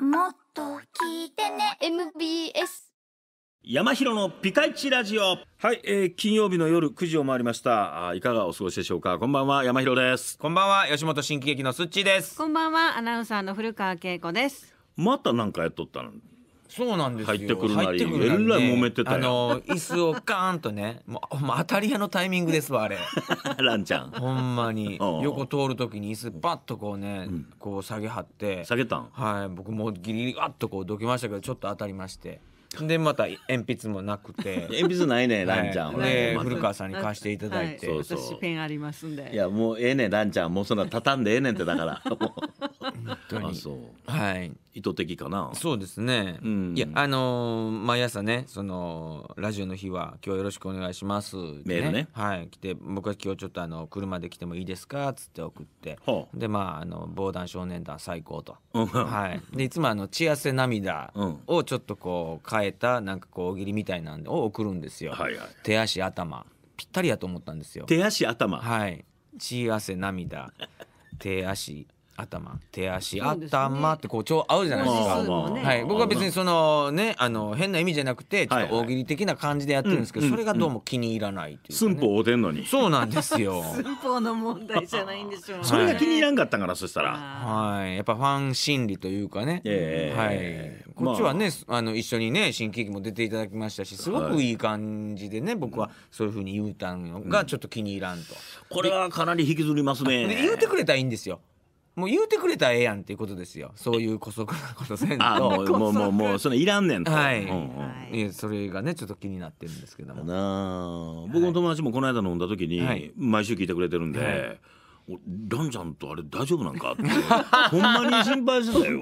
もっと聞いてね MBS 山広のピカイチラジオはい、えー、金曜日の夜9時を回りましたあいかがお過ごしでしょうかこんばんは山広ですこんばんは吉本新喜劇のすっちーですこんばんはアナウンサーの古川恵子ですまたなんかやっとったのそうなんですよ入ってくるなりえらい揉めてたよあの椅子をガーンとね もう当たり屋のタイミングですわあれ ランちゃんほんまに横通る時に椅子パッとこうね、うん、こう下げはって下げたんはい僕もうギリギリガッとこうどきましたけどちょっと当たりましてでまた鉛筆もなくて 鉛筆ないねランちゃん、はい、古川さんに貸していただいて、はい、私ペンありますんでいやもうええねランちゃんもうそんな畳んでええねんってだから本当にあそうはい意図的かなそうですね、うん、いやあのー、毎朝ねそのラジオの日は「今日よろしくお願いします、ね」メールねはい来て僕は今日ちょっとあの車で来てもいいですかっつって送って、でまああの防弾少年団最高と、はい、でいつもあの血汗涙をちょっとこう変えたなんかこう大喜利みたいなんでを送るんですよ、はいはい、手足頭ぴったりやと思ったんですよ手足頭はい血汗涙手足頭手足頭ってこう超合うじゃないですか、はい、僕は別にそのねあの変な意味じゃなくてちょっと大喜利的な感じでやってるんですけど、それがどうも気に入らないっいう、寸法おてんのにそうなんですよ 寸法の問題じゃないんでしょう、それが気に入らんかったからそしたらはいやっぱファン心理というかね、はいこっちはね、あ、の一緒にね新喜劇も出ていただきましたしすごくいい感じでね、僕はそういうふうに言うたのがちょっと気に入らんと、これはかなり引きずりますね言うてくれたらいいんですよもう言うてくれたらええやんっていうことですよそういう姑息なことせんあもとうもうもうもうそのいらんねんと、はいうんうんそれがねちょっと気になってるんですけどもなあ僕の友達もこの間飲んだ時に、毎週聞いてくれてるんで、おランちゃんとあれ大丈夫なんかって ほんまに心配してたよ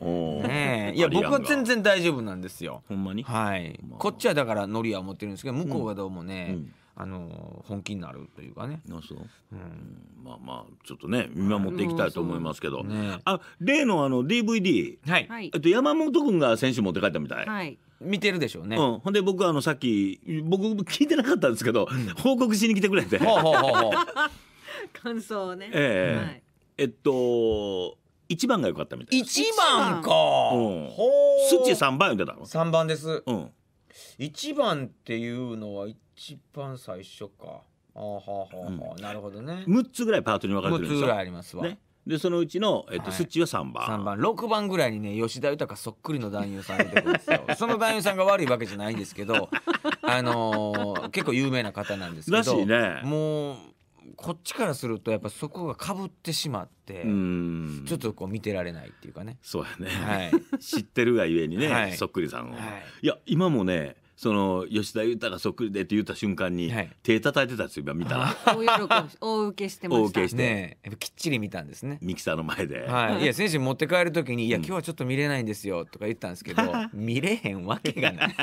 うんねえいや僕は全。然大丈夫なんですよほんまに。はい、まあこっちはだからノリは持ってるんですけど向こうはどうもね、うんあの本気になるというかね。あそう、うん、まあまあちょっとね見守っていきたいと思いますけど、ね、あ例のあの DVD、はい、えっと、山本君が選手持って帰ったみたい。はい見てるでしょうね、うん、ほんで僕あのさっき僕聞いてなかったんですけど、うん、報告しに来てくれて 感想をね、えーはい、えっと一番が良かったみたいな。一番か。うん、スチ三番言ってたの。三番です。うん。1番っていうのは一番最初か。あはあはあはあ、なるほどね。6つぐらいパートに分かれてるんですよ。6つぐらいありますわ。ねでそのうちの、えっとスッチは3番3番6番ぐらいにね吉田豊そっくりの男優さん出てくるんですよ その男優さんが悪いわけじゃないんですけど あのー、結構有名な方なんですけど、ね、もうこっちからするとやっぱそこがかぶってしまってちょっとこう見てられないっていうかねそうやね、はい、知ってるがゆえにね、はい、そっくりさんを、はい、いや今もねその吉田裕太がそっくりでって言った瞬間に、はい、手叩いてたんですよ今見たら大受けしてましたしねきっちり見たんですねミキサーの前で、はい、いや選手持って帰る時に「いや今日はちょっと見れないんですよ」とか言ったんですけど、うん、見れへんわけがない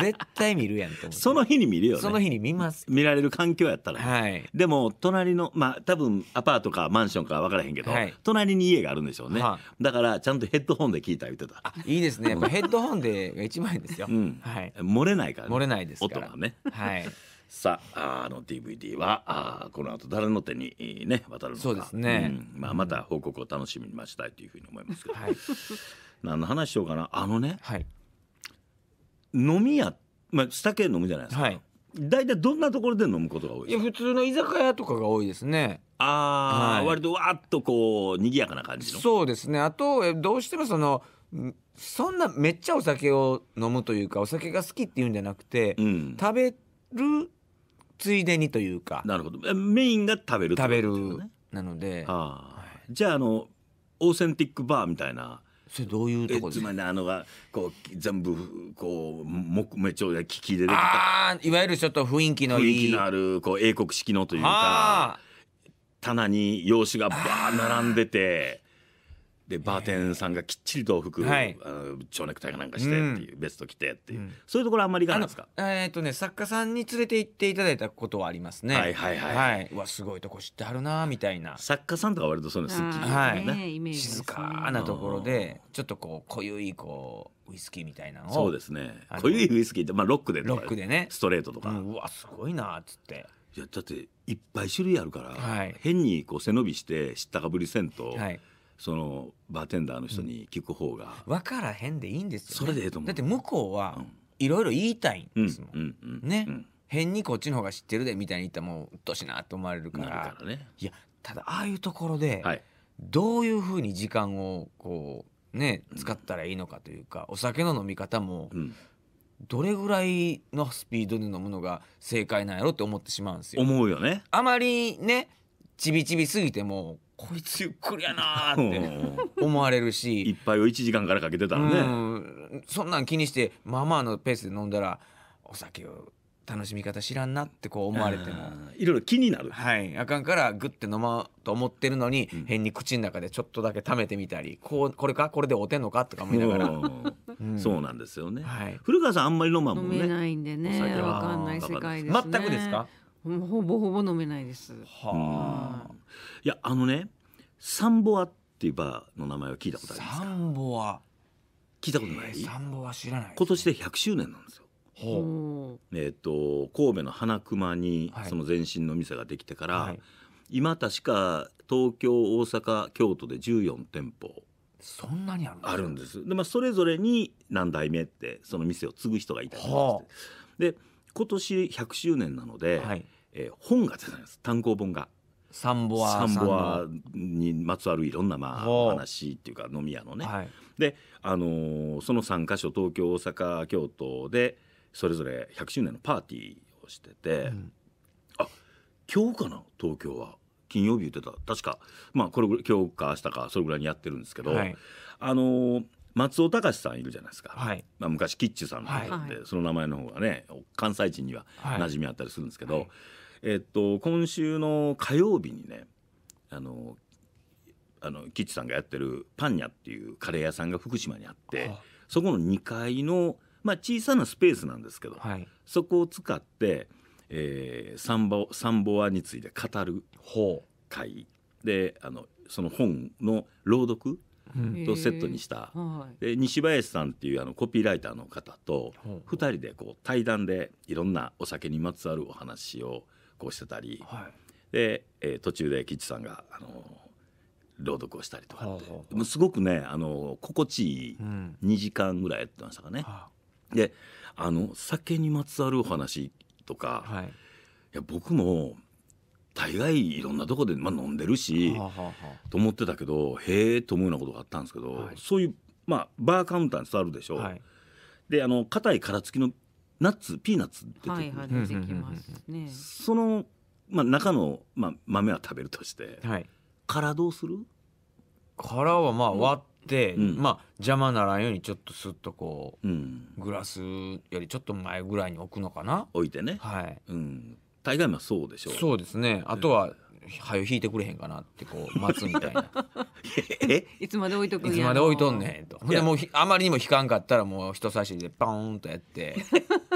絶対見るやんと思ってその日に見るよ、ね、その日に見ます見られる環境やったら、はい、でも隣のまあ多分アパートかマンションか分からへんけど、はい、隣に家があるんでしょうね、だからちゃんとヘッドホンで聞いた言ってたいいですねやっぱヘッドホンでが一番いいですよ、うん、はいは漏れないからね、漏れないですか音がね。はい さああの DVD はあこの後誰の手にね渡るのかそうですねんまあ、また報告を楽しみに待ちたいというふうに思いますけど、はい何の話しようかなあのねはい飲み屋、まあ、酒系飲むじゃないですか、はい大体どんなところで飲むことが多いいですや普通の居酒屋とかが多いですねああ、はい割とわーっとこう賑やかな感じのそうですねあとえどうしてもそのんそんなめっちゃお酒を飲むというかお酒が好きっていうんじゃなくて、うん、食べるついでにというかなるほどメインが食べる、ね、食べるなので、はい、じゃああのオーセンティックバーみたいなそれどういうとこつまりあのがこう全部こう木目調で聞きでてきたいわゆるちょっと雰囲気のいい雰囲気のあるこう英国式のというか棚に用紙がバー並んでてでバーテンさんがきっちりと服、はい、あ蝶ネクタイかなんかしてっていう、うん、ベスト着てっていう、うん、そういうところあんまりいかないですかえっ、ー、とね作家さんに連れて行っていただいたことはありますねはいはいはい、はい、うわすごいとこ知ってはるなみたいな作家さんとか割とそういうの好き、はいねね、静かなところでちょっとこう濃ゆいこうウイスキーみたいなのをそうですね濃ゆいウイスキーって、まあ、ロックでロックでねストレートとか、うん、うわすごいなっつっていやだっていっぱい種類あるから、はい、変にこう背伸びして知ったかぶりせんと、はいそのバーテンダーの人に聞く方が、分からへんでいいんですよ、ね、それでええと思うだって向こうはいろいろ言いたいんですもん、うんうんうん、ね、変にこっちの方が知ってるでみたいに言ったらもううっとしなって思われるから、ね、いやただああいうところで、はい、どういうふうに時間をこうね使ったらいいのかというか、お酒の飲み方も、どれぐらいのスピードで飲むのが正解なんやろって思ってしまうんですよ。思うよね。あまりねちびちびすぎてもこいつゆっくりやなーって思われるしいっぱいを1時間からかけてたのね、んそんなん気にしてまあまあのペースで飲んだらお酒を楽しみ方知らんなってこう思われてもいろいろ気になるはいあかんからグッて飲まうと思ってるのに、うん、変に口の中でちょっとだけ溜めてみたりこうこれかこれでおてんのかとか思いながら、うん、そうなんですよね、はい、古川さんあんまり飲まんもんね飲めないんでねわかんない世界です、ね、全くですかほぼほぼ飲めないですはあいやあのねサンボアっていうバーの名前を聞いたことありますサかンボは聞いたことない、えーサンボは知らない今年で100周年なんですよほほえっ、と神戸の花熊にその前身の店ができてから、はい今確か東京大阪京都で14店舗そんなにあるあるんですで、まあ、それぞれに何代目ってその店を継ぐ人がいたりして、で今年100周年なので、はい、えー、本が出たんです単行本が。サンボアにまつわるいろんなまあ話っていうか飲み屋のね、はい、で、あのー、その3か所東京大阪京都でそれぞれ100周年のパーティーをしてて、うん、あ今日かな東京は金曜日言ってた確かまあこれ今日か明日かそれぐらいにやってるんですけど、はい、あのー松尾隆さんいるじゃないですか、はいまあ、昔キッチュさんで、はい、その名前の方がね関西人には馴染みあったりするんですけど、はい、えっと今週の火曜日にねあのあのキッチュさんがやってるパンニャっていうカレー屋さんが福島にあってそこの2階の、まあ、小さなスペースなんですけど、はい、そこを使って、えー、サンボサンボアについて語る会であのその本の朗読とセットにした、で西林さんっていうあのコピーライターの方と2人でこう対談でいろんなお酒にまつわるお話をこうしてたり、で、えー、途中で吉さんが、あのー、朗読をしたりとかって、はすごくね、あのー、心地いい2時間ぐらいやってましたかね。であの酒にまつわるお話とか、はい、いや僕も大概いろんなとこで、まあ、飲んでるし、はあはあ、と思ってたけどへえと思うようなことがあったんですけど、はい、そういう、まあ、バーカウンターに伝わるでしょ、はい、であの硬い殻付きのナッツピーナッツってはいはい、出てきますねその、まあ、中の、まあ、豆は食べるとして、はい、殻どうする殻はまあ割って、うん、まあ、邪魔ならんようにちょっとすっとこう、うん、グラスよりちょっと前ぐらいに置くのかな置いてね、はいうん、大概もそうでしょうそうですねあとははよ引いてくれへんかなってこう待つみたいな えいつまで置いとくんいつまで置いとんねんとほんでもうあまりにも引かんかったらもう人差し指でパーンとやって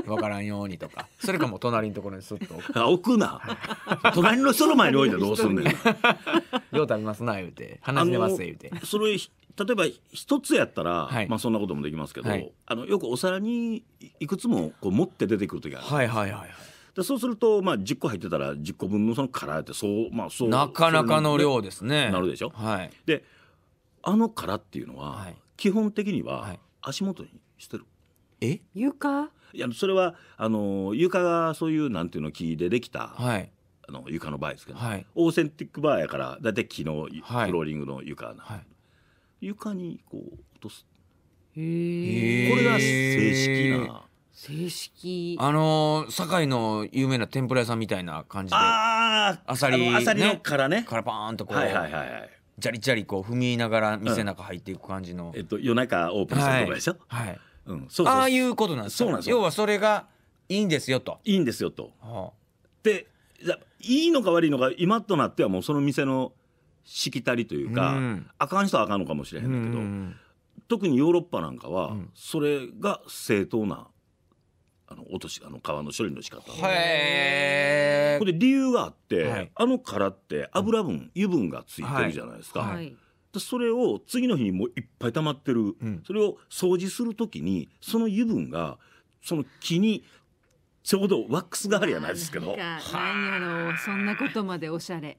分 からんようにとかそれかもう隣のところにスッと置く置くな 隣の人の前に置いたどうすんねん「よう食べますな」言うて「話してます」言うてそれ例えば一つやったら、はいまあそんなこともできますけど、はいあのよくお皿にいくつもこう持って出てくる時ある、はいはいはいはいでそうすると、まあ、10個入ってたら10個分のその殻ってそうまあそうなかなかの量ですねなるでしょ、はい、であの殻っていうのは、基本的には足元にしてる、はい、え床いやそれはあの床がそういうなんていうの木でできた、はい、あの床の場合ですけど、はい、オーセンティックバーやから大体木のフローリングの床な、はい、床にこう落とすこれが正式な正式あの堺の有名な天ぷら屋さんみたいな感じであああさりあさりのからねからパーンとこう、はいはいはいはいじゃりじゃりこう踏みながら店の中入っていく感じの、えっと夜中オープンしたとこでしょはい、うん、そうああいうことなんですそうなんです要はそれがいいんですよといいんですよと、はあ、でいいのか悪いのか今となってはもうその店のしきたりというか、うん、あかん人はあかんのかもしれへんけど、うん、特にヨーロッパなんかは、それが正当なあの落としあの皮の処理の仕方へえこれ理由があって、はい、あの殻って油分、油分がついてるじゃないですか、はい、それを次の日にもういっぱい溜まってる、うん、それを掃除するときにその油分がその木にちょうどワックス代わりゃないですけど。なんやろう、そんなことまでおしゃれ。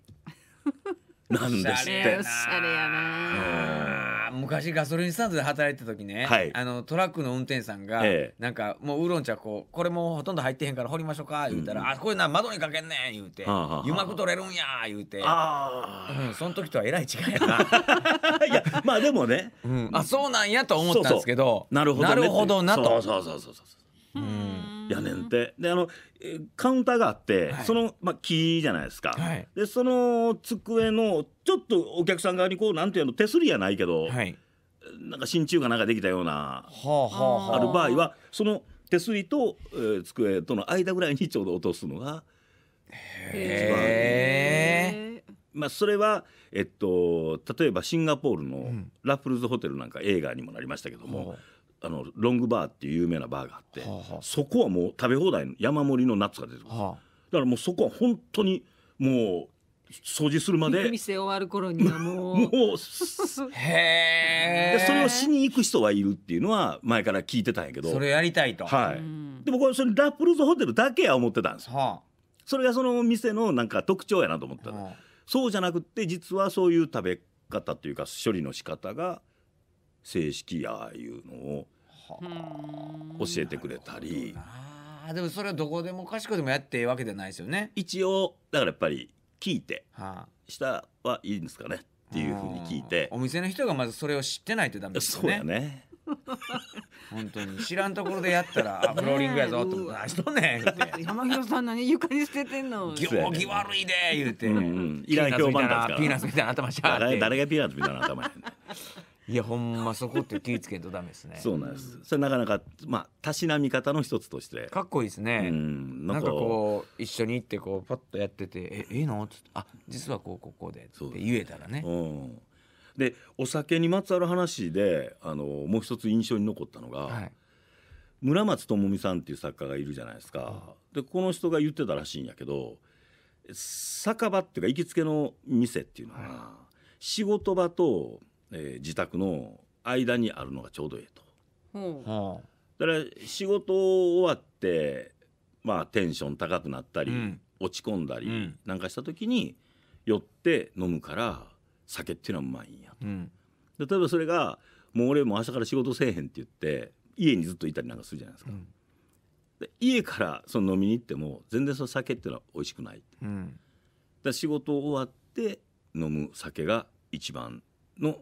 なんですって。おしゃれやな。昔ガソリンスタンドで働いてた時ね、はい、あのトラックの運転手さんが、ええ、なんかもうウーロン茶こうこれもほとんど入ってへんから掘りましょうか言うたら「うん、あこれな窓にかけんねん」言うて「油膜取れるんや」言うて、うん、その時とはえらい違いやな いやまあでもね、うん、あそうなんやと思ったんですけどなるほどなとそうそうそうそうそううんやねんってであのカウンターがあって、はい、その、まあ、木じゃないですか、はい、でその机のちょっとお客さん側にこうなんていうの手すりやないけど、はい、なんか真鍮がなんかできたような、はあはあ、ある場合はその手すりと、えー、机との間ぐらいにちょうど落とすのが一番。まあ、それは、えっと、例えばシンガポールのラップルズホテルなんか映画にもなりましたけども、うんあのロングバーっていう有名なバーがあって、はあはあ、そこはもう食べ放題の山盛りのナッツが出てくる、はあ、だからもうそこは本当にもう掃除するまで店終わる頃にはもう もうへえそれをしに行く人はいるっていうのは前から聞いてたんやけどそれやりたいとはいでこれそれラップルズホテルだけや思ってたんですよ、はあ、それがその店のなんか特徴やなと思ったはあ、そうじゃなくて実はそういう食べ方というか処理の仕方が正式やあいうのを教えてくれたりあでもそれはどこでもかしこでもやってわけじゃないですよね一応だからやっぱり聞いて、はあ、下はいいんですかねっていうふうに聞いてお店の人がまずそれを知ってないとダメですよねそうやね本当に知らんところでやったら「あフローリングやぞ」とって「何しとんねん」って山広さん何床に捨ててんの行儀悪いで」言うて、うんうん、いらん評判だピーナッツみたいな頭しゃ誰がピーナッツみたいな頭やねんいやほんまそこって気ぃつけんとダメですねそうなんですそれなかなかまあたしなみ方の一つとしてかっこいいですねんなんかこう一緒に行ってこうパッとやってて「えいいの?」っつって「あ実はこうここで」って言えたらね。うんでお酒にまつわる話であのもう一つ印象に残ったのが、はい、村松智美さんっていう作家がいるじゃないですか、でこの人が言ってたらしいんやけど酒場っていうか行きつけの店っていうのは、はい、仕事場とえー、自宅の間にあるのがちょうどええと。だから仕事終わってまあテンション高くなったり、うん、落ち込んだり、なんかした時に寄って飲むから酒っていうのはうまいんやと。うん、例えばそれがもう俺も朝から仕事せえへんって言って家にずっといたりなんかするじゃないですか。うん、家からその飲みに行っても全然その酒っていうのは美味しくない、うん、だ仕事終わって飲む酒が一番の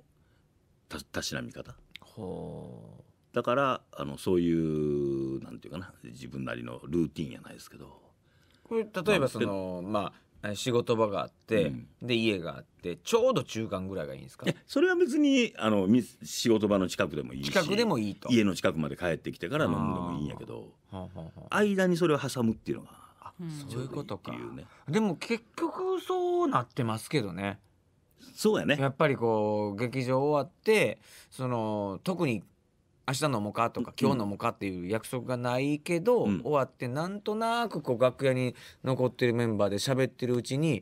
たたしなみ方ほうだからあのそういうなんていうかな自分なりのルーティンやないですけどこれ例えばそのまあ仕事場があって、うん、で家があってちょうど中間ぐらいがいいんですかそれは別にあの仕事場の近くでもいいし近くでもいいと家の近くまで帰ってきてから飲んでもいいんやけど、はあはあ、間にそれを挟むっていうのが、うそういうことか、でも結局そうなってますけどねそうやねやっぱりこう劇場終わってその特に明日のもかとか今日のもかっていう約束がないけど、うん終わってなんとなくこう楽屋に残ってるメンバーで喋ってるうちに、ん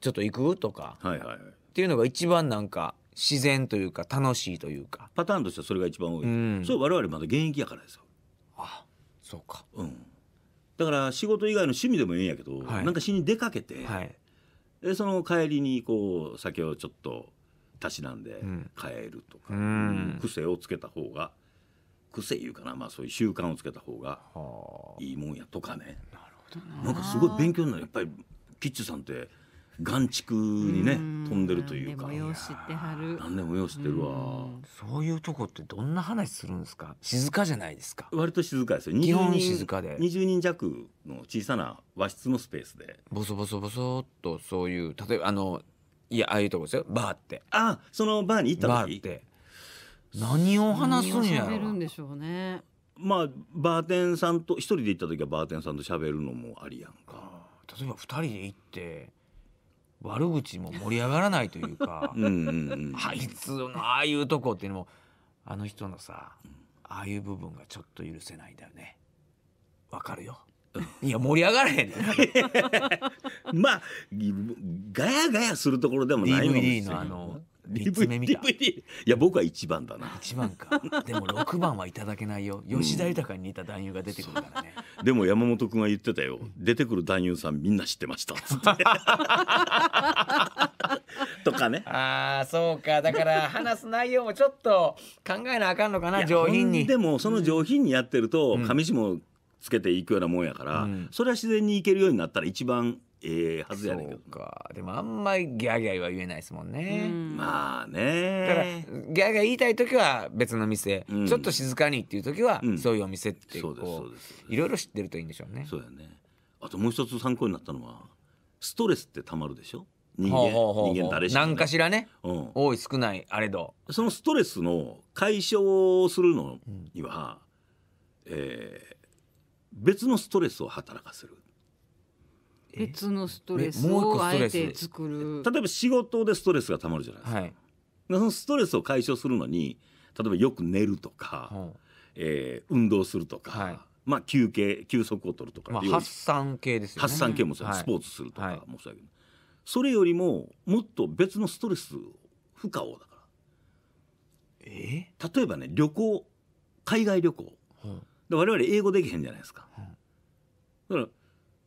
ちょっと行くとかはいはいっていうのが一番なんか自然というか楽しいというかパターンとしてはそれが一番多い、うんそう我々まだ現役やからですよ、あそうかうん、だから仕事以外の趣味でもいいんやけど、はいなんかしに出かけて、はいでその帰りにこう酒をちょっとたしなんで帰るとか、うん、癖をつけた方が癖いうかな、まあ、そういう習慣をつけた方がいいもんやとかね。はあ、なるほどなんかすごい勉強になるやっぱりキッチュさんって眼畜にね飛んでるというか何でもよう知ってるわそういうとこってどんな話するんですか静かじゃないですか割と静かですよ基本静かで20人弱の小さな和室のスペースでボソボソボソっとそういう例えばあのいやああいうとこですよバーってあそのバーに行った時って何を話すんやろんでしょうねまあバーテンさんと一人で行った時はバーテンさんと喋るのもありやんか例えば二人で行って悪口も盛り上がらないというか あいつのああいうとこっていうのもあの人のさああいう部分がちょっと許せないんだよねわかるよいや盛り上がらへん まあガヤガヤするところでもない DVD のあの3つ目見た DVD いや僕は1番だな1番かでも6番はいただけないよ吉田豊に似た男優が出てくるからね、うん、でも山本君が言ってたよ出てくる男優さんみんな知ってましたっつって とかねああそうかだから話す内容もちょっと考えなあかんのかな上品にでもその上品にやってると、うん、上地もつけていくようなもんやから、うん、それは自然にいけるようになったら一番ええはずやねんけどそうかでもあんまりギャーギャーは言えないですもんね、まあだからギねャーギャー言いたい時は別の店、うんちょっと静かにっていう時はそういうお店ってこそうう,、ですいろいろ知ってるといいんでしょうねそうやねあともう一つ参考になったのはストレスってたまるでしょ人間ほうほうほう人間誰しもね、何かしらねうん、多い少ないあれどそのストレスの解消するのには、えー別のストレスを働かせる別のストレスをあえて作る例えば仕事でストレスがたまるじゃないですか、はい、そのストレスを解消するのに例えばよく寝るとか、うえー、運動するとか、はい、まあ、休憩休息を取るとか、まあ、発散系ですよね発散系もそう、スポーツするとかもそうやけど、それよりももっと別のストレス負荷をだから、え例えばね旅行海外旅行、うん、で我々英語できへんじゃないですか、だから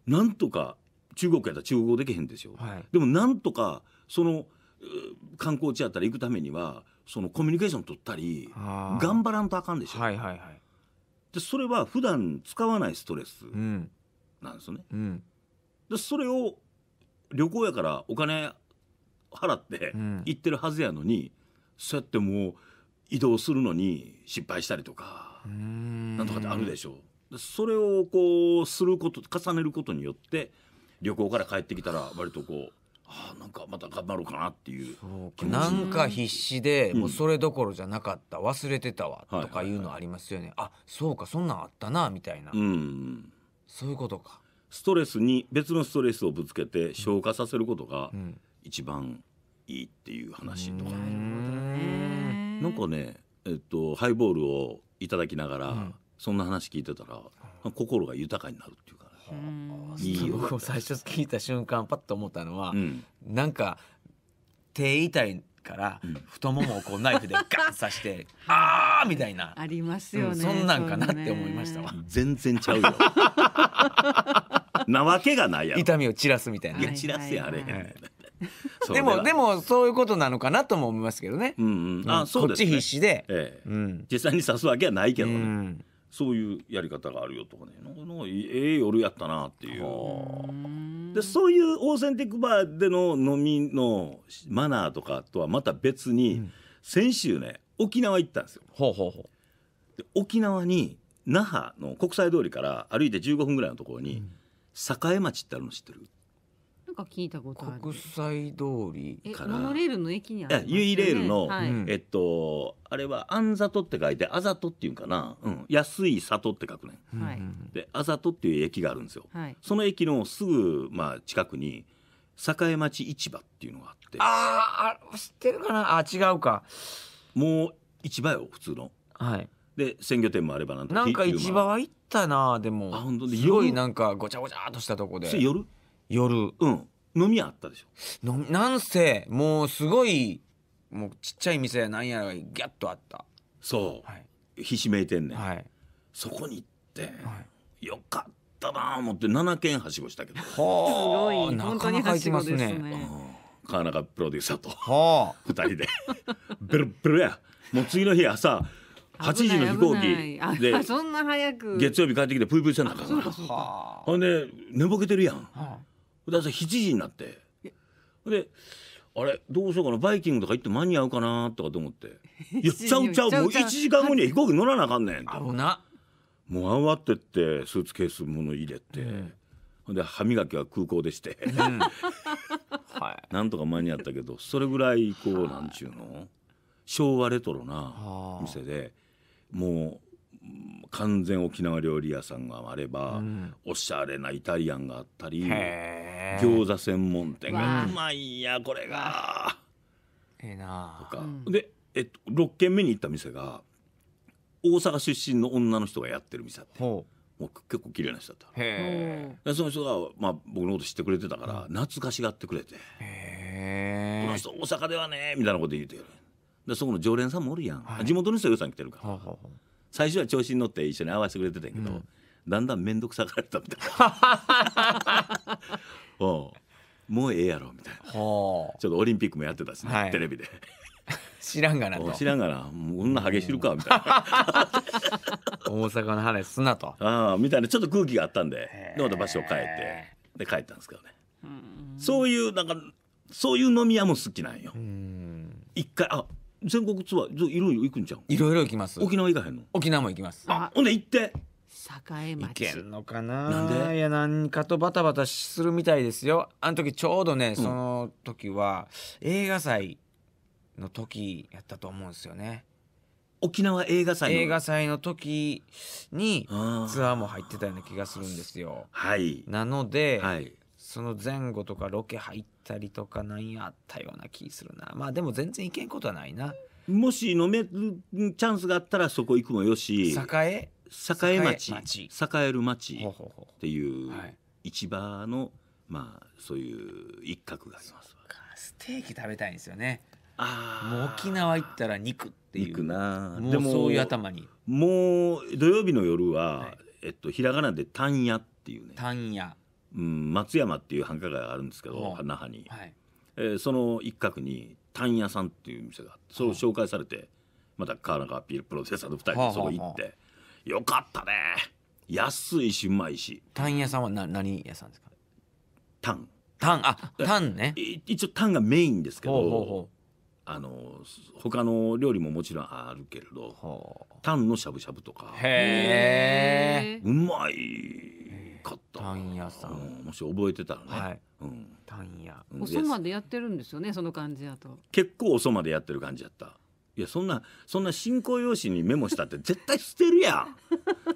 なんとか中国やったら中国語できへんですよ、はい、でもなんとかその観光地やったら行くためにはそのコミュニケーション取ったり頑張らんとあかんでしょ、はいはいはい、でそれは普段使わないストレスなんですよね、うんうん、でそれを旅行やからお金払って行ってるはずやのに、うん、そうやってもう移動するのに失敗したりとかなんとかってあるでしょうそれをこうすること重ねることによって旅行から帰ってきたら割とこうあなんかまた頑張ろうかなっていうなんか必死で、もうそれどころじゃなかった忘れてたわとかいうのありますよね、はいはい、あそうかそんなんあったなみたいな、うん、そういうことかストレスに別のストレスをぶつけて消化させることが一番いいっていう話とか、うん、なんかね、えっと、ハイボールをいただきながら、そんな話聞いてたら心が豊かになるっていうか僕も最初聞いた瞬間パッと思ったのは、うん、なんか手痛いから太ももをこうナイフでガン刺して あーみたいなありますよね、うん、そんなんかなって思いましたわ、ね、全然ちゃうよ なわけがないや痛みを散らすみたいな、散らすやあれ、はい でもでもそういうことなのかなとも思いますけどね。うんうん、あそうですね、こっち必死で、ええうん、実際に刺すわけはないけどね。うんそういうやり方があるよとかねのの、ええ夜やったなっていうでそういうオーセンティックバーでの飲みのマナーとかとはまた別に、先週ね沖縄行ったんですよ。ほうほうほうで沖縄に那覇の国際通りから歩いて15分ぐらいのところに、栄町ってあるの知ってるか聞いたことある国際通りかなモノレールの駅にあいる、ユイレールの、はいえっとあれは「あんざと」って書いて「あざと」っていうんかな、うん、安い里って書くねんはいであざとっていう駅があるんですよはいその駅のすぐ、まあ、近くに栄町市場っていうのがあってああ知ってるかなあ違うかもう市場よ普通のはいで鮮魚店もあればなんとなんか市場は行ったなでもあ本当にすごいなんかごちゃごちゃっとしたとこで夜夜うん飲みあったでしょ飲なんせもうすごいもうちっちゃい店やなんやらがギャッとあったそう、はい、ひしめいてんねん、はい、そこに行って、はい、よかったな思って7軒はしごしたけどすごい本当にはってますね、うん、川中プロデューサーと2人でベルベルやもう次の日朝8時の飛行機で月曜日帰ってきてプイプイてなかったほんで寝ぼけてるやん、はあで朝7時になってであれどうしようかなバイキングとか行って間に合うかなとかと思って「いっちゃうちゃうもう1時間後には飛行機乗らなあかんねん」危なもう慌ててスーツケース物入れて、ほんで歯磨きは空港でして、はなんとか間に合ったけどそれぐらいこうなんちゅうの昭和レトロな店でもう完全沖縄料理屋さんがあれば、うん、おしゃれなイタリアンがあったり餃子専門店がうまいやこれが。ええなとか、うん、で、えっと、6軒目に行った店が大阪出身の女の人がやってる店だってもう結構綺麗な人だったでその人が、まあ、僕のこと知ってくれてたから、うん、懐かしがってくれて「この人大阪ではね」みたいなこと言うてでそこの常連さんもおるやん、はい、地元の人がさん来てるから。ははは最初は調子に乗って一緒に合わせてくれてたんやけど、うん、だんだん面倒くさがられたみたいなお もうええやろみたいなちょっとオリンピックもやってたしね、はい、テレビで。知らんがなと知らんがなもう女激しるかみたいな 大阪の話すなとああみたいなちょっと空気があったんででまた場所を変えてで帰ったんですけどねそういうなんかそういう飲み屋も好きなんよ一回あ全国ツアーいろいろ行くんじゃんいろいろ行きます沖縄行かへんの沖縄も行きますあほんで行って栄町行けんのかななんでいや何かとバタバタするみたいですよあの時ちょうどね、その時は映画祭の時やったと思うんですよね沖縄映画祭の映画祭の時にツアーも入ってたような気がするんですよはいなので、はい、その前後とかロケ入ってたりとかなんやったような気するなまあでも全然いけんことはないなもし飲めるチャンスがあったらそこ行くもよし栄栄町栄える町っていう市場のまあそういう一角がありますステーキ食べたいんですよねもう沖縄行ったら肉っていうもうそういう頭にもう土曜日の夜は、はい、えっとひらがなで「タンヤ」っていうね「タンヤ」うん、松山っていう繁華街があるんですけど、那覇に、はい、えー、その一角にタン屋さんっていう店があってそれを紹介されて、また川中アピールプロデューサーの2人でそこ行って、よかったね安いしうまいしタン屋さんはな何屋さんですかタンタンあタンね一応タンがメインですけどほうほうほうあの他の料理ももちろんあるけれどタンのしゃぶしゃぶとかへえうまいかったタン屋さん、もし覚えてたらね、はいうん、タン屋遅までやってるんですよねその感じやと結構遅までやってる感じやったいやそんなそんな進行用紙にメモしたって絶対捨てるや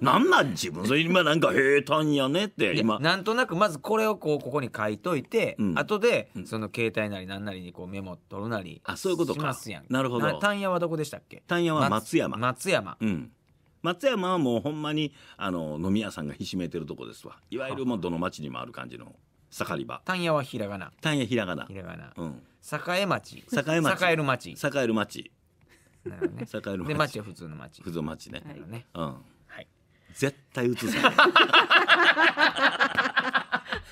ん なんなん自分それ今なんか「へえたんやね」って今なんとなくまずこれをこうここに書いといて、うん、後で、うん、その携帯なりなんなりにこうメモ取るなりあそういうことかなるほどタンヤはどこでしたっけタンヤは松山松山、うん、松山はもうほんまにあの飲み屋さんがひしめいてるとこですわいわゆるもうどの町にもある感じの盛り場丹野はひらがな丹野ひらがなひらがな、うん、栄町栄町栄える町栄える町なるね、栄える町で町は普通の町普通の町ね,、はうん、はい、絶対映さない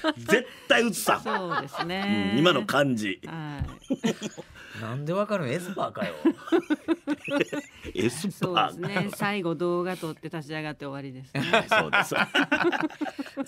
絶対つさんそうですね、うん、今の感じ、はい、なんでわかるエスパーかよ エスパーそうですね最後動画撮って立ち上がって終わりですねそうです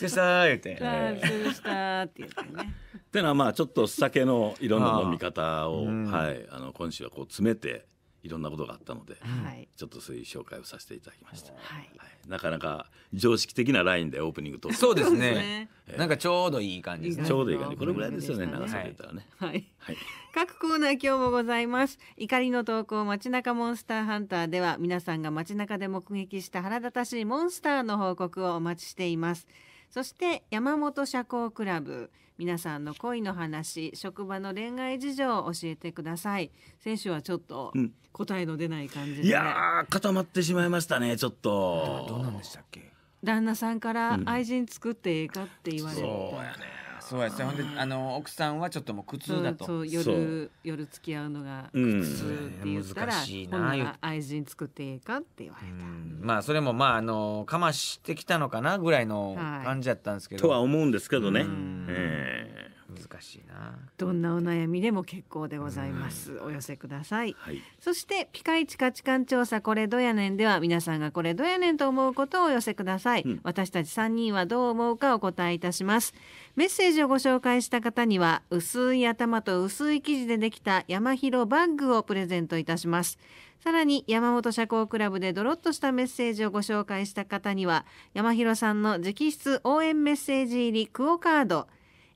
で した言ってでしたって言ってねってのはまあちょっと酒のいろんな飲み方を、はい、あの今週はこう詰めていろんなことがあったので、はい、ちょっとそういう紹介をさせていただきました、はい、はい、なかなか常識的なラインでオープニングとそうですね、えー、なんかちょうどいい感じ、ちょうどいい感じこれぐらいですよね、ね、長さで言ったらねはい、はい、各コーナー今日もございます怒りの投稿街中モンスターハンターでは皆さんが街中で目撃した腹立たしいモンスターの報告をお待ちしていますそして山本社交クラブ皆さんの恋の話職場の恋愛事情を教えてください選手はちょっと答えの出ない感じで、うん、いや固まってしまいましたねちょっとどうなんでしたっけ旦那さんから愛人作っていいかって言われる、うん、そうやねそうですねほんであの奥さんはちょっともう苦痛だと、そう夜夜付き合うのが苦痛って言ったら、うん、難しいな愛人作っていいかって言われた、まあそれもまああのかましてきたのかなぐらいの感じだったんですけど、とは思うんですけどね、うえ難しいなどんなお悩みでも結構でございます、お寄せください、はい、そしてピカイチ価値観調査これどやねんでは皆さんがこれどやねんと思うことをお寄せください、うん、私たち3人はどう思うかお答えいたしますメッセージをご紹介した方には薄い頭と薄い生地でできた山広バッグをプレゼントいたしますさらに山本社交クラブでドロッとしたメッセージをご紹介した方には山広さんの直筆応援メッセージ入りクオカード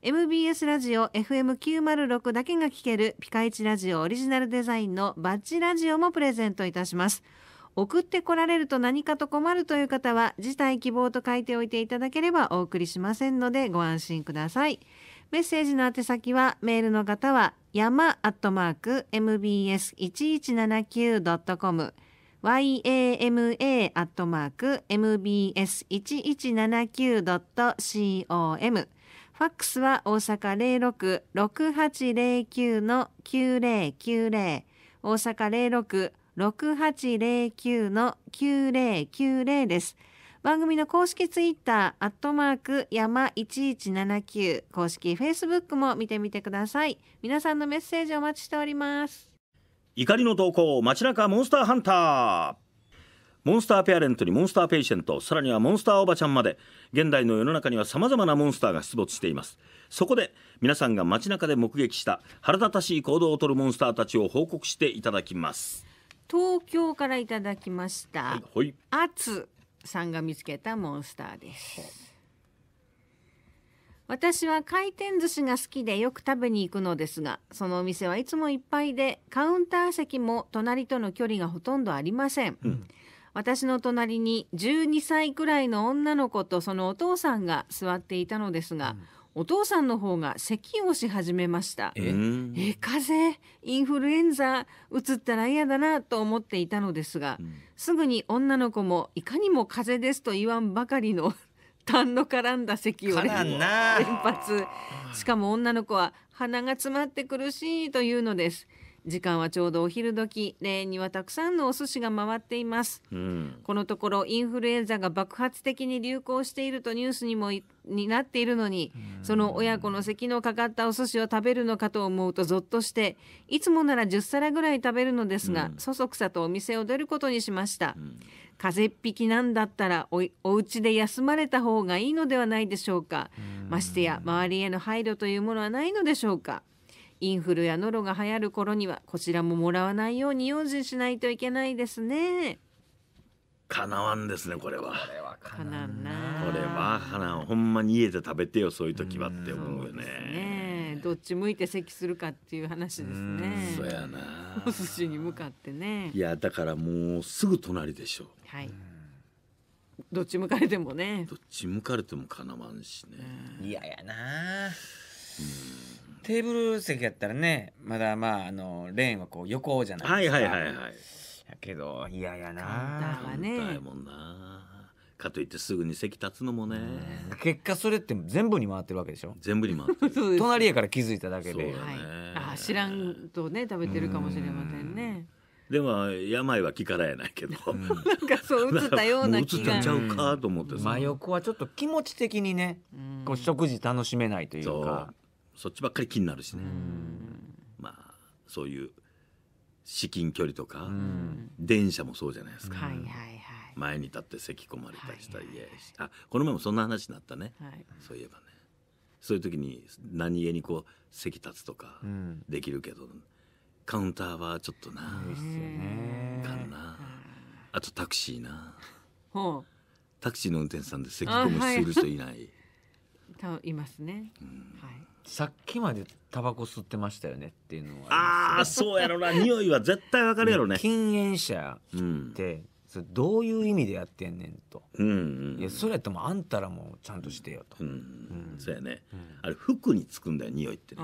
MBS ラジオ FM906 だけが聴けるピカイチラジオオリジナルデザインのバッジラジオもプレゼントいたします送ってこられると何かと困るという方は辞退希望と書いておいていただければお送りしませんのでご安心くださいメッセージの宛先はメールの方は山アットマーク mbs1179.com yama アットマーク mbs1179.com ファックスは大阪零六六八零九の九零九零大阪零六6809の9090です。番組の公式ツイッター、アットマーク、山1179、公式フェイスブックも見てみてください。皆さんのメッセージお待ちしております。怒りの投稿、街中モンスターハンター。モンスターペアレントにモンスターペイシェント、さらにはモンスターおばちゃんまで、現代の世の中には様々なモンスターが出没しています。そこで、皆さんが街中で目撃した腹立たしい行動をとるモンスターたちを報告していただきます。東京からいただきました、はい、あつさんが見つけたモンスターです、私は回転寿司が好きでよく食べに行くのですがそのお店はいつもいっぱいでカウンター席も隣との距離がほとんどありません、うん私の隣に12歳くらいの女の子とそのお父さんが座っていたのですが、うんお父さんの方が咳をし始めましたえ風邪インフルエンザうつったら嫌だなと思っていたのですが、うん、すぐに女の子もいかにも風邪ですと言わんばかりの痰の絡んだ咳を連発しかも女の子は鼻が詰まって苦しいというのです時間はちょうどお昼時レーンにはたくさんのお寿司が回っています、うん、このところインフルエンザが爆発的に流行しているとニュースにもになっているのに、その親子の咳のかかったお寿司を食べるのかと思うとゾッとしていつもなら10皿ぐらい食べるのですが、うん、そそくさとお店を出ることにしました、風邪っ引きなんだったらおお家で休まれた方がいいのではないでしょうかましてや周りへの配慮というものはないのでしょうかインフルやノロが流行る頃にはこちらももらわないように用心しないといけないですね。かなわんですねこれは。これはかなな。これはかなほんまに家で食べてよそういう時はって思うよね。ねどっち向いて席するかっていう話ですね。そうやな。お寿司に向かってね。いやだからもうすぐ隣でしょう。はい。どっち向かれてもね。どっち向かれてもかなわんしね。いややな。うん。テーブル席やったらねまだまああのレーンはこう横じゃないですかはいはいはいはいやけど嫌やな反対はねもんなかといってすぐに席立つのもね結果それって全部に回ってるわけでしょ全部に回ってる 隣やから気づいただけでそうだねあ知らんとね食べてるかもしれませんねでも病は気からやないけど なんかそう映ったような気が映っちゃうかと思って真横はちょっと気持ち的にねこう食事楽しめないというかそっちばっかり気になるしねまあそういう至近距離とか電車もそうじゃないですか、はいはいはい、前に立って咳込まれたりしたり、はいはい、あこの前もそんな話になったね、はい、そういえばねそういう時に何気にこう席立つとかできるけど、うん、カウンターはちょっとな、ね、かなあとタクシーなほうタクシーの運転手さんで咳込みする人いない、はい、いますね、うん、はいさっきまでタバコ吸ってましたよねっていうのはああそうやろな匂いは絶対わかるやろね禁煙者って、うん、それどういう意味でやってんねんと、うんうん、いやそれやったらもうあんたらもちゃんとしてよと、うんうん、そうやね、あれ服につくんだよ匂いってね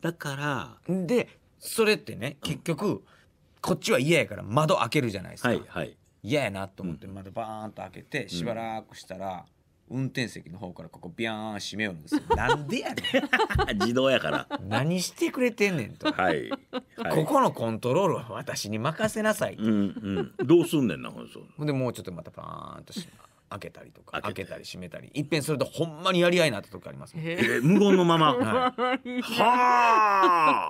だからでそれってね結局、こっちは嫌やから窓開けるじゃないですか、はいはい、嫌やなと思って窓バーンと開けてしばらくしたら、運転席の方からここビャーン閉めるんですよなんでやねん 自動やから何してくれてんねんと、はい、はい、ここのコントロールは私に任せなさいうんうん、どうすんねんなほんと。でもうちょっとまたパーンと閉開けたりとか開けたり閉めたり一っするとほんまにやり合いなった時ありますもんえー無言のまま は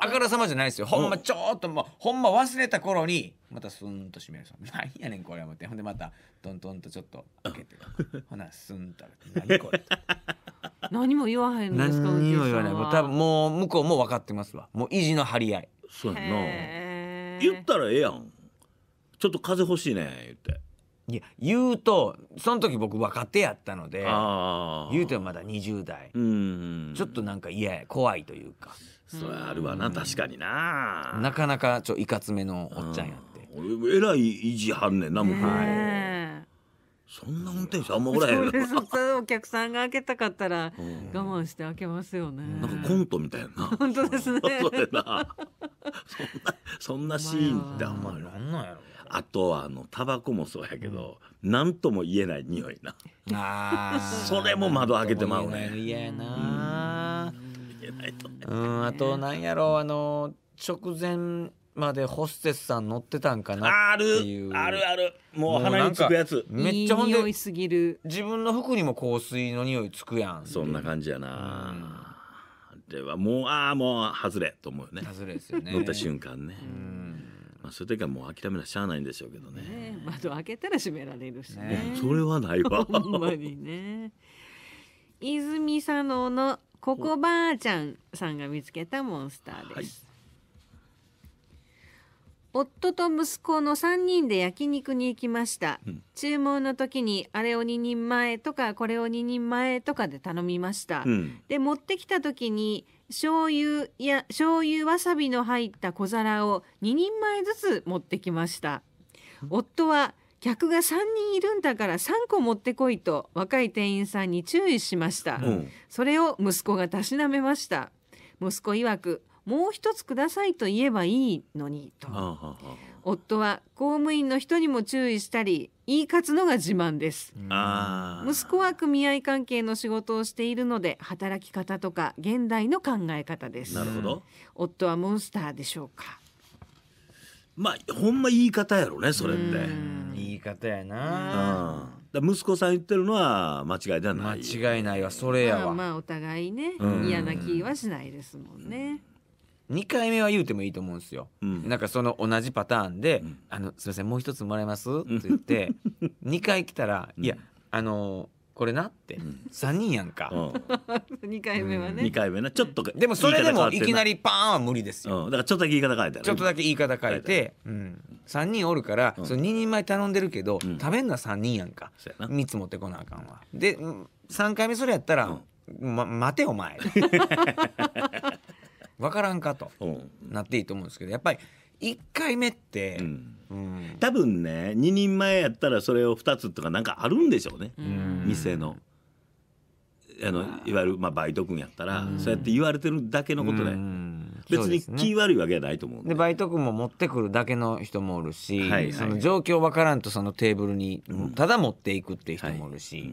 ああからさまじゃないですよほんまちょっともほんま忘れた頃にまたスンと閉めるそうなんやねんこれ思ってほんでまたトントンとちょっと開けてほなスンと何これ何も言わへんのですか何も言わないもう多分もう向こうも分かってますわもう意地の張り合いそうやな言ったらええやんちょっと風邪欲しいね言っていや言うとその時僕若手やったので言うてもまだ20代ちょっとなんか嫌や怖いというかそれあるわな、確かにななかなかちょいかつめのおっちゃんやって俺えらい意地はんねんな向こう、そんな運転手あんまおらへんお客さんが開けたかったら我慢して開けますよね、なんかコントみたいな本当ですね そんなそんなシーンってあんまりなんなんやろあとはあのタバコもそうやけど、何とも言えない匂いなあそれも窓開けてまうね嫌やな言えなうんあとなんやろうあの直前までホステスさん乗ってたんかなあっていうるあるあるもう鼻につくやつめっちゃほんいいいすぎる自分の服にも香水の匂いつくやんそんな感じやなではもうああもう外れと思うよね外れですよね乗った瞬間ねうんまあ、そういう時はもう諦めなしゃあないんでしょうけどね。ね窓開けたら閉められるしね。ねそれはないわ。ほんまにね。泉佐野のここばあちゃんさんが見つけたモンスターです。はい、夫と息子の3人で焼肉に行きました、うん、注文の時にあれを2人前とかこれを2人前とかで頼みました、うん、で持ってきた時に醤油や醤油わさびの入った小皿を2人前ずつ持ってきました夫は客が3人いるんだから3個持ってこいと若い店員さんに注意しました、うん、それを息子がたしなめました息子曰くもう一つくださいと言えばいいのにと夫は公務員の人にも注意したり言い勝つのが自慢です息子は組合関係の仕事をしているので働き方とか現代の考え方ですなるほど夫はモンスターでしょうかまあほんま言い方やろねそれって言い方やなだ息子さん言ってるのは間違いではない間違いないわそれやわまあ、まあ、お互いね嫌な気はしないですもんね2回目は言うてもいいと思うんですよ、うん、なんかその同じパターンで「うん、あのすいませんもう一つもらえます?」って言って2 回来たら「いやあのこれな」って、うん、3人やんか、うん、2 回目はね、うん、2回目なちょっとでもそれでもいきなりパーンは無理ですよ、だからちょっとだけ言い方変えたちょっとだけ言い方変えて、うん、3人おるから、その2人前頼んでるけど、食べんのは3人やんか3つ持ってこなあかんわで3回目それやったら、ま、待てお前 分からんかとなっていいと思うんですけどやっぱり1回目って、うんうん、多分ね2人前やったらそれを2つとかなんかあるんでしょうね、うん、店の。あのいわゆる、まあ、バイト君やったら、そうやって言われてるだけのことで、別に気悪いわけじゃないと思うで、ね、バイト君も持ってくるだけの人もおるし、はいはい、その状況分からんとそのテーブルにただ持っていくっていう人もおるし。はい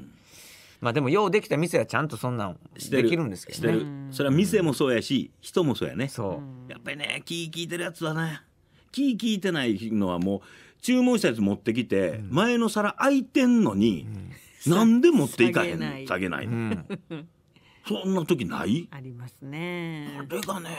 まあでもようできた店はちゃんとそんなんできるんですけどねそれは店もそうやし人もそうやねそうやっぱりね気聞いてるやつはね気聞いてないのはもう注文したやつ持ってきて、前の皿空いてんのに、なんで持っていかへんの下げない、そんな時ないありますねあれがね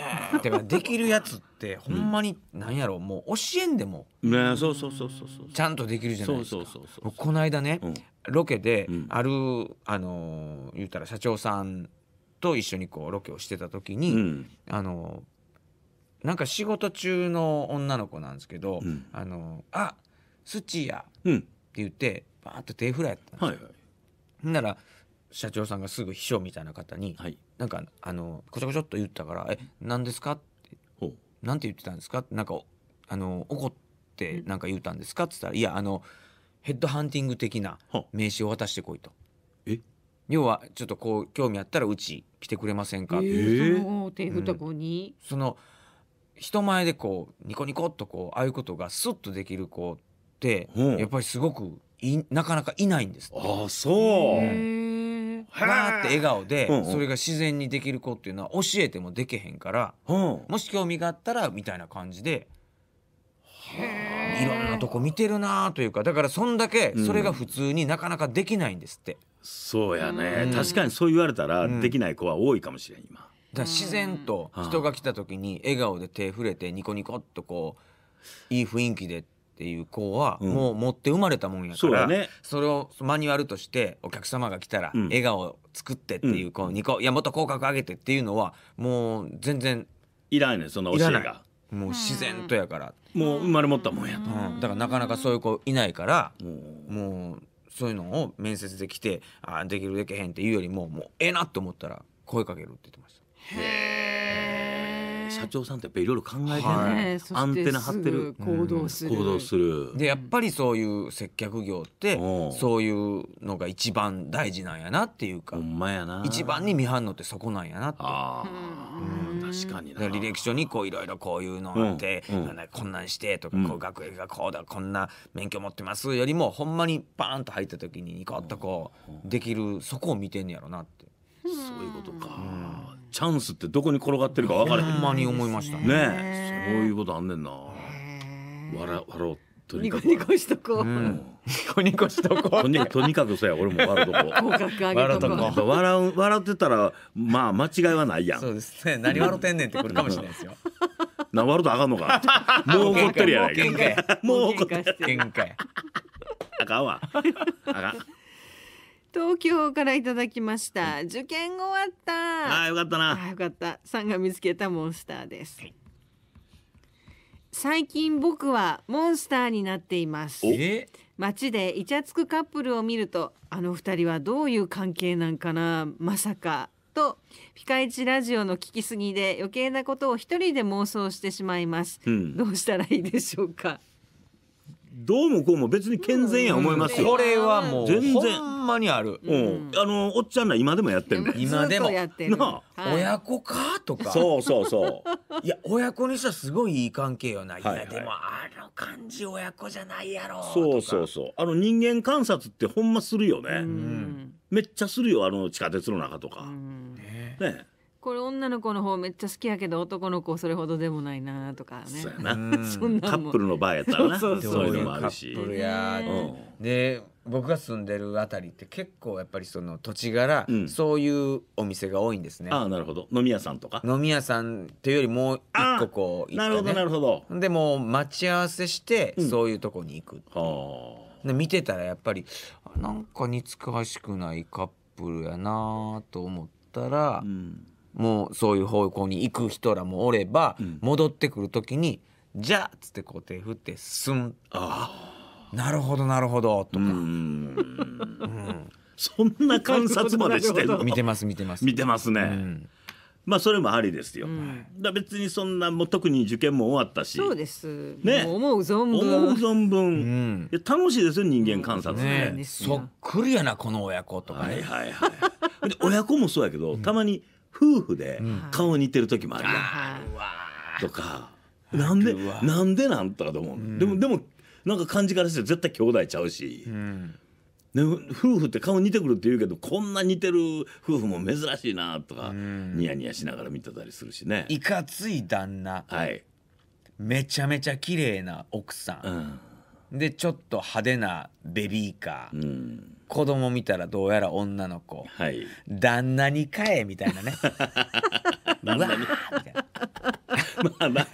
てかできるやつってほんまになんやろうもう教えんでも、ねそうそうそうそうそうちゃんとできるじゃないですかそうそうそうそうこの間ね、ロケである、うん、あの言うたら社長さんと一緒にこうロケをしてた時に、うん、あのなんか仕事中の女の子なんですけど「うん、あのあスチや」って言ってバーッと手振られったんですよ。はいはい、なら社長さんがすぐ秘書みたいな方に、はい、なんかあのこちょこちょっと言ったから「え何ですか?」って「何て言ってたんですか?」ってなんかあの怒ってなんか言うたんですか?」って言ったら「いやあのヘッドハンティング的な名刺を渡してこいと。え要はちょっとこう興味あったらうち来てくれませんかっていう、えー、そのうん、その人前でこうニコニコっとこうああいうことがスッとできる子ってやっぱりすごくいなかなかいないんですああそう。わーって笑顔でそれが自然にできる子っていうのは教えてもできへんから、もし興味があったらみたいな感じで。へえいろんなとこ見てるなというかだからそんだけそれが普通になかなかできないんですって、そうやね、確かにそう言われたらできない子は多いかもしれん今だ自然と人が来た時に笑顔で手触れてニコニコっとこういい雰囲気でっていう子はもう持って生まれたもんやから、うんね、それをマニュアルとしてお客様が来たら笑顔を作ってっていうこうニコいやもっと口角上げてっていうのはもう全然いらないねその教えがもう自然とやから、もう生まれ持ったもんやと、うん、だからなかなかそういう子いないから、もうそういうのを面接で来てあできるできへんっていうよりももうええなって思ったら声かけるって言ってました。社長さんってやっぱりいろいろ考えてる、ね、アンテナ張ってる行動する,、行動するでやっぱりそういう接客業ってそういうのが一番大事なんやなっていうかほんまやな一番に見張るのってそこなんやなってあ、うん、確かにな履歴書にこういろいろこういうのって、うんうん、こんなんしてとか、こう学歴がこうだこんな免許持ってますよりもほんまにバーンと入った時にニコッとこうできるそこを見てんやろなって。そういうことか、チャンスってどこに転がってるか分からへんほんまに思いましたねそういうことあんねんな笑笑おうとにかくニコしとこう、うんニコニコしとことにかくとにかくや俺も笑うとこ笑うとこう笑う笑ってたらまあ間違いはないやんそうですね何笑ってんねんってこれかもしれないですよな笑うとあかんのかもう怒ってるやないかもう怒ってるあかんわあかん東京からいただきました。受験終わった。あよかったな。あよかった。さんが見つけたモンスターです。最近僕はモンスターになっています。街でイチャつくカップルを見るとあの2人はどういう関係なんかなまさかとピカイチラジオの聞きすぎで余計なことを一人で妄想してしまいます、うん、どうしたらいいでしょうかどうもこうも別に健全や思いますよ。これはもう全然ほんまにある。うん、あのおっちゃんら今でもやってるね。今でもなあ、親子かとか。そうそうそう。いや親子にしたらすごいいい関係よな。いやでもあの感じ親子じゃないやろ。そうそうそう。あの人間観察ってほんまするよね。めっちゃするよあの地下鉄の中とか。ね。これ女の子の方めっちゃ好きやけど男の子それほどでもないなとかねそうやな そんなカップルの場合やったらなそういうのもあるし。カップルや、で僕が住んでるあたりって結構やっぱりその土地柄、うん、そういうお店が多いんですねああなるほど飲み屋さんとか飲み屋さんっていうよりもう一個こう行っ、ね、なるほどなるほどでも待ち合わせしてそういうとこに行く、うん、で見てたらやっぱりなんか似つかわしくないカップルやなと思ったら、うんもうそういう方向に行く人らもおれば、うん、戻ってくる時に「じゃあ」っつってこう手振って「すん」ああなるほどなるほど」とか。うんそんな観察までしてるの 見てます見てます見てますね、うん、まあそれもありですよ、うん、だ別にそんなもう特に受験も終わったしそうですね思う存分思う存分、うん、楽しいですよ人間観察ね、ね、そっくりやなこの親子とか、ね、はいはいはいで親子もそうやけどたまに、うん夫婦で顔似てる時もあるやん、とかなんでなんでなんとかと思う、うん、でもでもなんか感じからして絶対兄弟ちゃうし、うん、で夫婦って顔似てくるって言うけどこんな似てる夫婦も珍しいなとか、ニヤニヤしながら見てたりするしねいかつい旦那、はい、めちゃめちゃ綺麗な奥さん、うん、でちょっと派手なベビーカー、うん子供見たらどうやら女の子、はい、旦那に買えみたいなね まあまあ、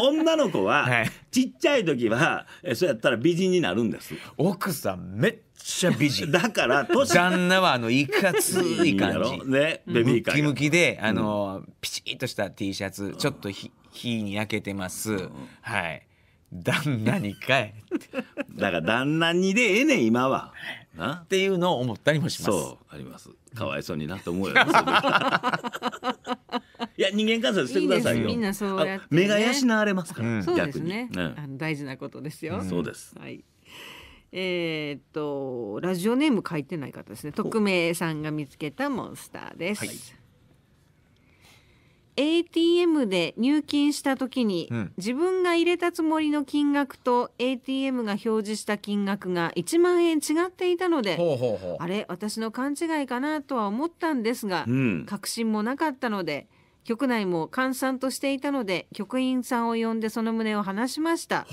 女の子は、ちっちゃい時はそうやったら美人になるんです奥さんめっちゃ美人 だから旦那はあのいかつい感じねベビーカームキムキであの、うん、ピチッとした T シャツちょっとひ火に焼けてます、うん、はい旦那にかえだから旦那にでええねん今はなっていうのを思ったりもしますそうありますかわいそうになと思うよ、ね、いや人間観察してくださいよみんなそうや、ね、目が養われますから、うん、逆に、ね、うん、あの大事なことですよ、うん、そうです、はいえー、っとラジオネーム書いてない方ですね匿名さんが見つけたモンスターです、はい ATM で入金した時に、うん自分が入れたつもりの金額と ATM が表示した金額が1万円違っていたのでほうほうほうあれ私の勘違いかなとは思ったんですが、うん確信もなかったので局内も閑散としていたので局員さんを呼んでその旨を話しました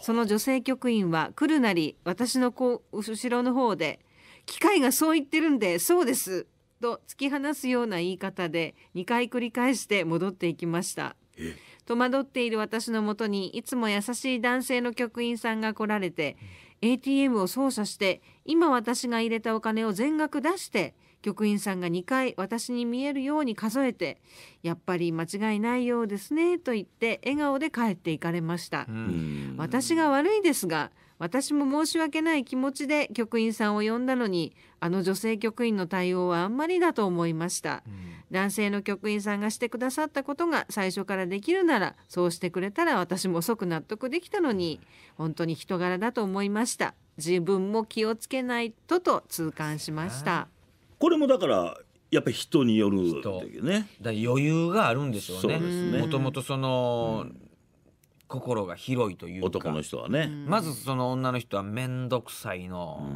その女性局員は来るなり私の後ろの方で「機械がそう言ってるんでそうです」と突き放すような言い方で2回繰り返して戻っていきました戸惑っている私のもとにいつも優しい男性の局員さんが来られて、ATM を操作して今私が入れたお金を全額出して局員さんが2回私に見えるように数えてやっぱり間違いないようですねと言って笑顔で帰っていかれました私が悪いですが私も申し訳ない気持ちで局員さんを呼んだのにあの女性局員の対応はあんまりだと思いました、うん、男性の局員さんがしてくださったことが最初からできるならそうしてくれたら私も即納得できたのに本当に人柄だと思いました自分も気をつけないとと痛感しましたこれもだからやっぱり人による、ね、余裕があるんでしょうね。もともとその、うん心が広いというか男の人はねまずその女の人は面倒くさいの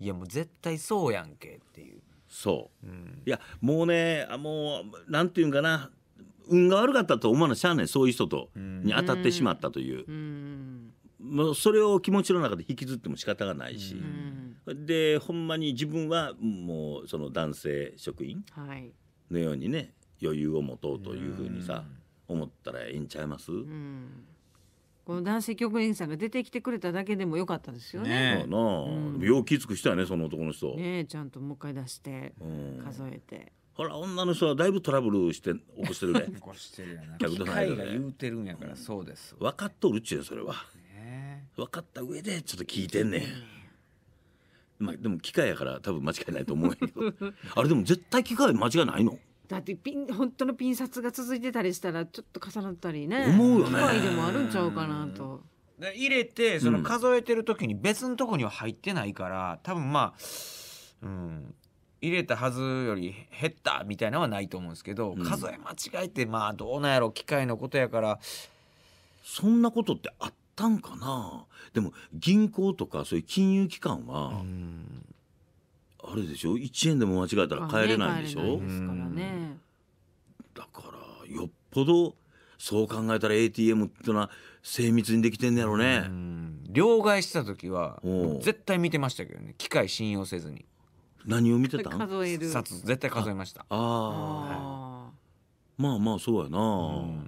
いやもう絶対そうやんけっていうそう、うん、いやもうねもうなんていうんかな運が悪かったと思わなしゃあねそういう人と、に当たってしまったという、うん、もうそれを気持ちの中で引きずっても仕方がないし、でほんまに自分はもうその男性職員のようにね余裕を持とうというふうにさ、思ったらいいんちゃいます、うん、この男性局員さんが出てきてくれただけでもよかったですよね。ねなあ、うん、よ気つく人やねその男の人。ねちゃんともう一回出して数えて。ほら女の人はだいぶトラブルして起こしてるね。起こしてるや な。客とな言うてるんやからそうです。分かっとるっちゅうそれは。ね、分かった上でちょっと聞いてんねん。まあでも機械やから多分間違いないと思うんやけどあれでも絶対機械間違いないのだってピン本当のピン札が続いてたりしたらちょっと重なったりね思うよね機械でもあるんちゃうかなと。で入れてその数えてる時に別のとこには入ってないから多分まあ、うん、入れたはずより減ったみたいなのはないと思うんですけど、うん数え間違えてまあどうなんやろ機械のことやからそんなことってあったんかなでも銀行とかそういう金融機関は、うんあるでしょ1円でも間違えたら帰れないでしょ、ねね、だからよっぽどそう考えたら ATM ってのは精密にできてんねやろね両替してた時は絶対見てましたけどね機械信用せずに何を見てたん数える絶対数えましたああ、はい、まあまあそうやな、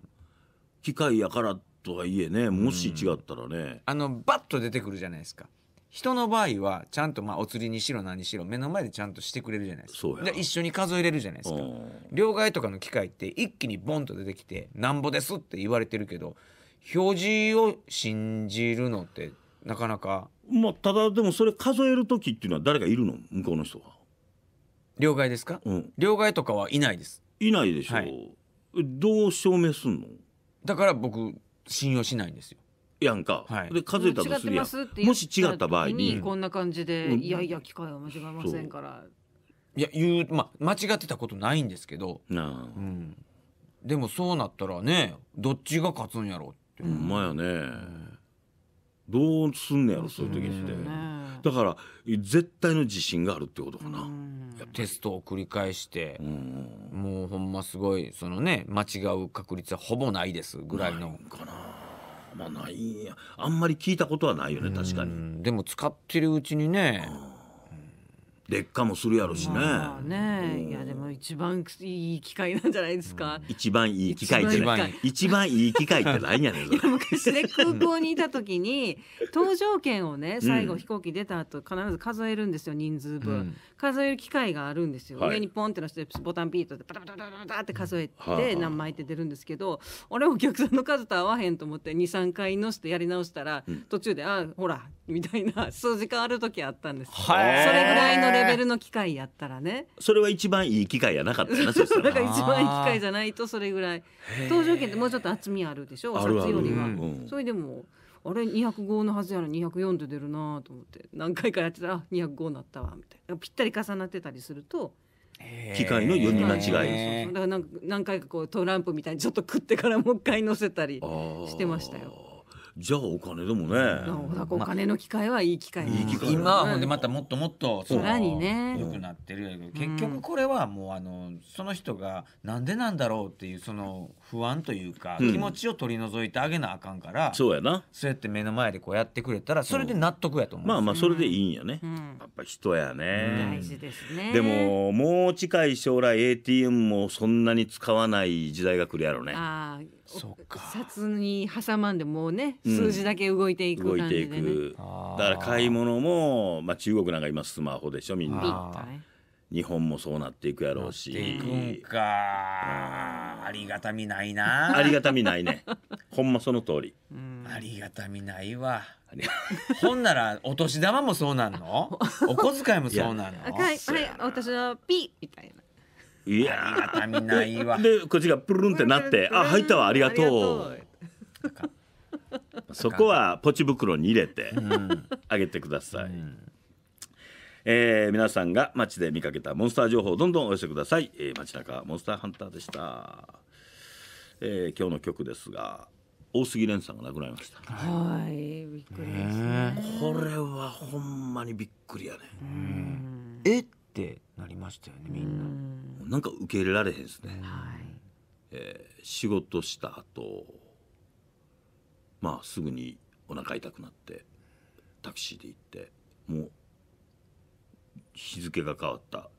機械やからとはいえねもし違ったらね、あのバッと出てくるじゃないですか人の場合はちゃんとまあお釣りにしろ何にしろ目の前でちゃんとしてくれるじゃないですかで一緒に数えれるじゃないですか両替とかの機械って一気にボンと出てきて「なんぼです」って言われてるけど表示を信じるのってなかなかまあただでもそれ数える時っていうのは誰かいるの向こうの人は両替ですか、うん、両替とかはいないですいないでしょう、はい、どう証明すんのだから僕信用しないんですよやんか、はい、で数えたとするやもし違った場合にこんな感じで、うん、いやいや機械は間違えませんからいや言う、ま、間違ってたことないんですけど、うん、でもそうなったらねどっちが勝つんやろうってほ、うんまやね、どうすんねやろそういう時って、だから絶対の自信があるってことかな、テストを繰り返して、もうほんますごいそのね間違う確率はほぼないですぐらいのかなまないやあんまり聞いたことはないよね確かにでも使ってるうちにね劣化もするやろしね。まあ、ねいやでも一番いい機会なんじゃないですか。一番いい機会って一番いい機会ってないんやねん。いや昔ね空港にいた時に搭乗券をね最後飛行機出た後必ず数えるんですよ人数分、うん、数える機会があるんですよ。はい、上にポンってのしてボタンピートでパタパタパタパタって数えて何枚って出るんですけど、俺お客さんの数と合わへんと思って二三回のしてやり直したら、途中であほらみたいな数字変わる時あったんです。それぐらいのレベルの機械やったらねそれは一番いい機械やなかったなだ から一番いい機械じゃないとそれぐらい搭乗券ってもうちょっと厚みあるでしょお札よりは、うん、それでもあれ205のはずやの204で出るなと思って何回かやってたらあ205になったわみたいなぴったり重なってたりすると機械の読み間違い、だから何回かこうトランプみたいにちょっと食ってからもう一回乗せたりしてましたよ。じゃあお金でもね。お金の機会はいい機会、今はほんでまたもっともっとさらにね良くなってる結局これはもうあのその人がなんでなんだろうっていうその不安というか、気持ちを取り除いてあげなあかんから、そうやなそうやって目の前でこうやってくれたらそれで納得やと思う、まあまあそれでいいんやね、やっぱ人やね、大事ですねでももう近い将来 ATM もそんなに使わない時代が来るやろうねああそか札に挟まんでもうね数字だけ動いていく感じで、ね、動いていくだから買い物も、まあ、中国なんか今スマホでしょみんな。日本もそうなっていくやろうし。ありがたみないな。ありがたみないね。ほんまその通り。ありがたみないわ。ほんならお年玉もそうなんの？お小遣いもそうなの？はい、はい、私のピみたいな。いやありがたみないわでこっちがプルンってなって「あ入ったわありがとう」そこはポチ袋に入れてあげてください、えー、皆さんが街で見かけたモンスター情報をどんどんお寄せください、えー、街中モンスターハンターでした、えー、今日の曲ですが大杉蓮さんが亡くなりましたはいびっくりです、ね、これはほんまにびっくりやねえっってなりましたよねみんな。なんか受け入れられへんですね。はい、えー、仕事した後まあすぐにお腹痛くなってタクシーで行ってもう日付が変わった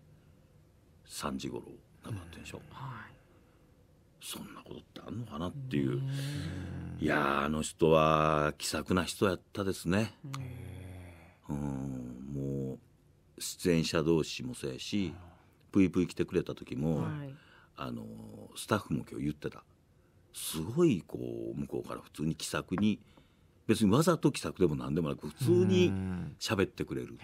3時頃なくなってんでしょ、はい、そんなことってあんのかなっていういやあの人は気さくな人やったですねうん出演者同士もそうやし「ぷいぷい来てくれた時も、はい、あのスタッフも今日言ってたすごいこう向こうから普通に気さくに別にわざと気さくでも何でもなく普通に喋ってくれる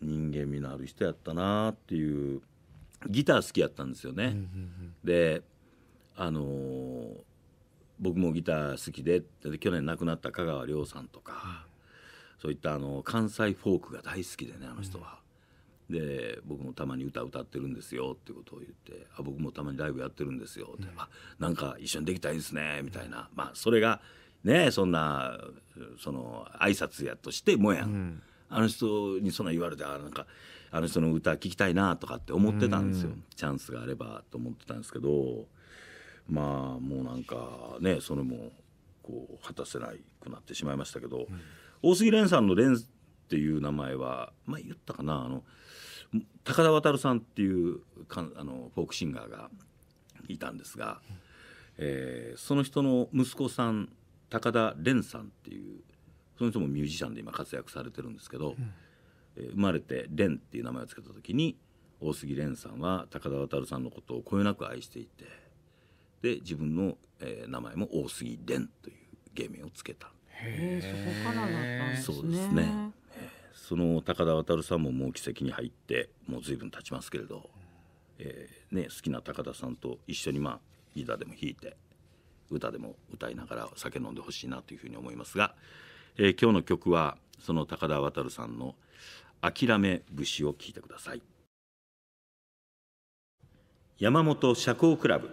人間味のある人やったなっていうギター好きやったんですよね。であのー僕もギター好きで去年亡くなった香川亮さんとか、そういったあの関西フォークが大好きでねあの人は。で僕もたまに歌歌ってるんですよってことを言ってあ僕もたまにライブやってるんですよって、うん、あなんか一緒にできたらいいですねみたいな、うん、まあそれがねそんなその挨拶やとしてもや、うん、あの人にそんな言われてあなんかあの人の歌聴きたいなとかって思ってたんですよ、うん、チャンスがあればと思ってたんですけどまあもうなんかねそれもこう果たせないくなってしまいましたけど、うん、大杉蓮さんの蓮っていう名前はまあ、言ったかなあの高田渉さんっていうかあのフォークシンガーがいたんですが、えー、その人の息子さん高田蓮さんっていうその人もミュージシャンで今活躍されてるんですけど、うん、生まれて蓮っていう名前を付けた時に大杉蓮さんは高田渉さんのことをこよなく愛していてで自分の、えー、名前も大杉蓮という芸名を付けたそこからそうですねその高田渉さんももう奇跡に入ってもう随分経ちますけれど、えーね、好きな高田さんと一緒にまあギターでも弾いて歌でも歌いながら酒飲んでほしいなというふうに思いますが、えー、今日の曲はその高田渉さんの「諦め節」を聞いてください。山本社交クラブ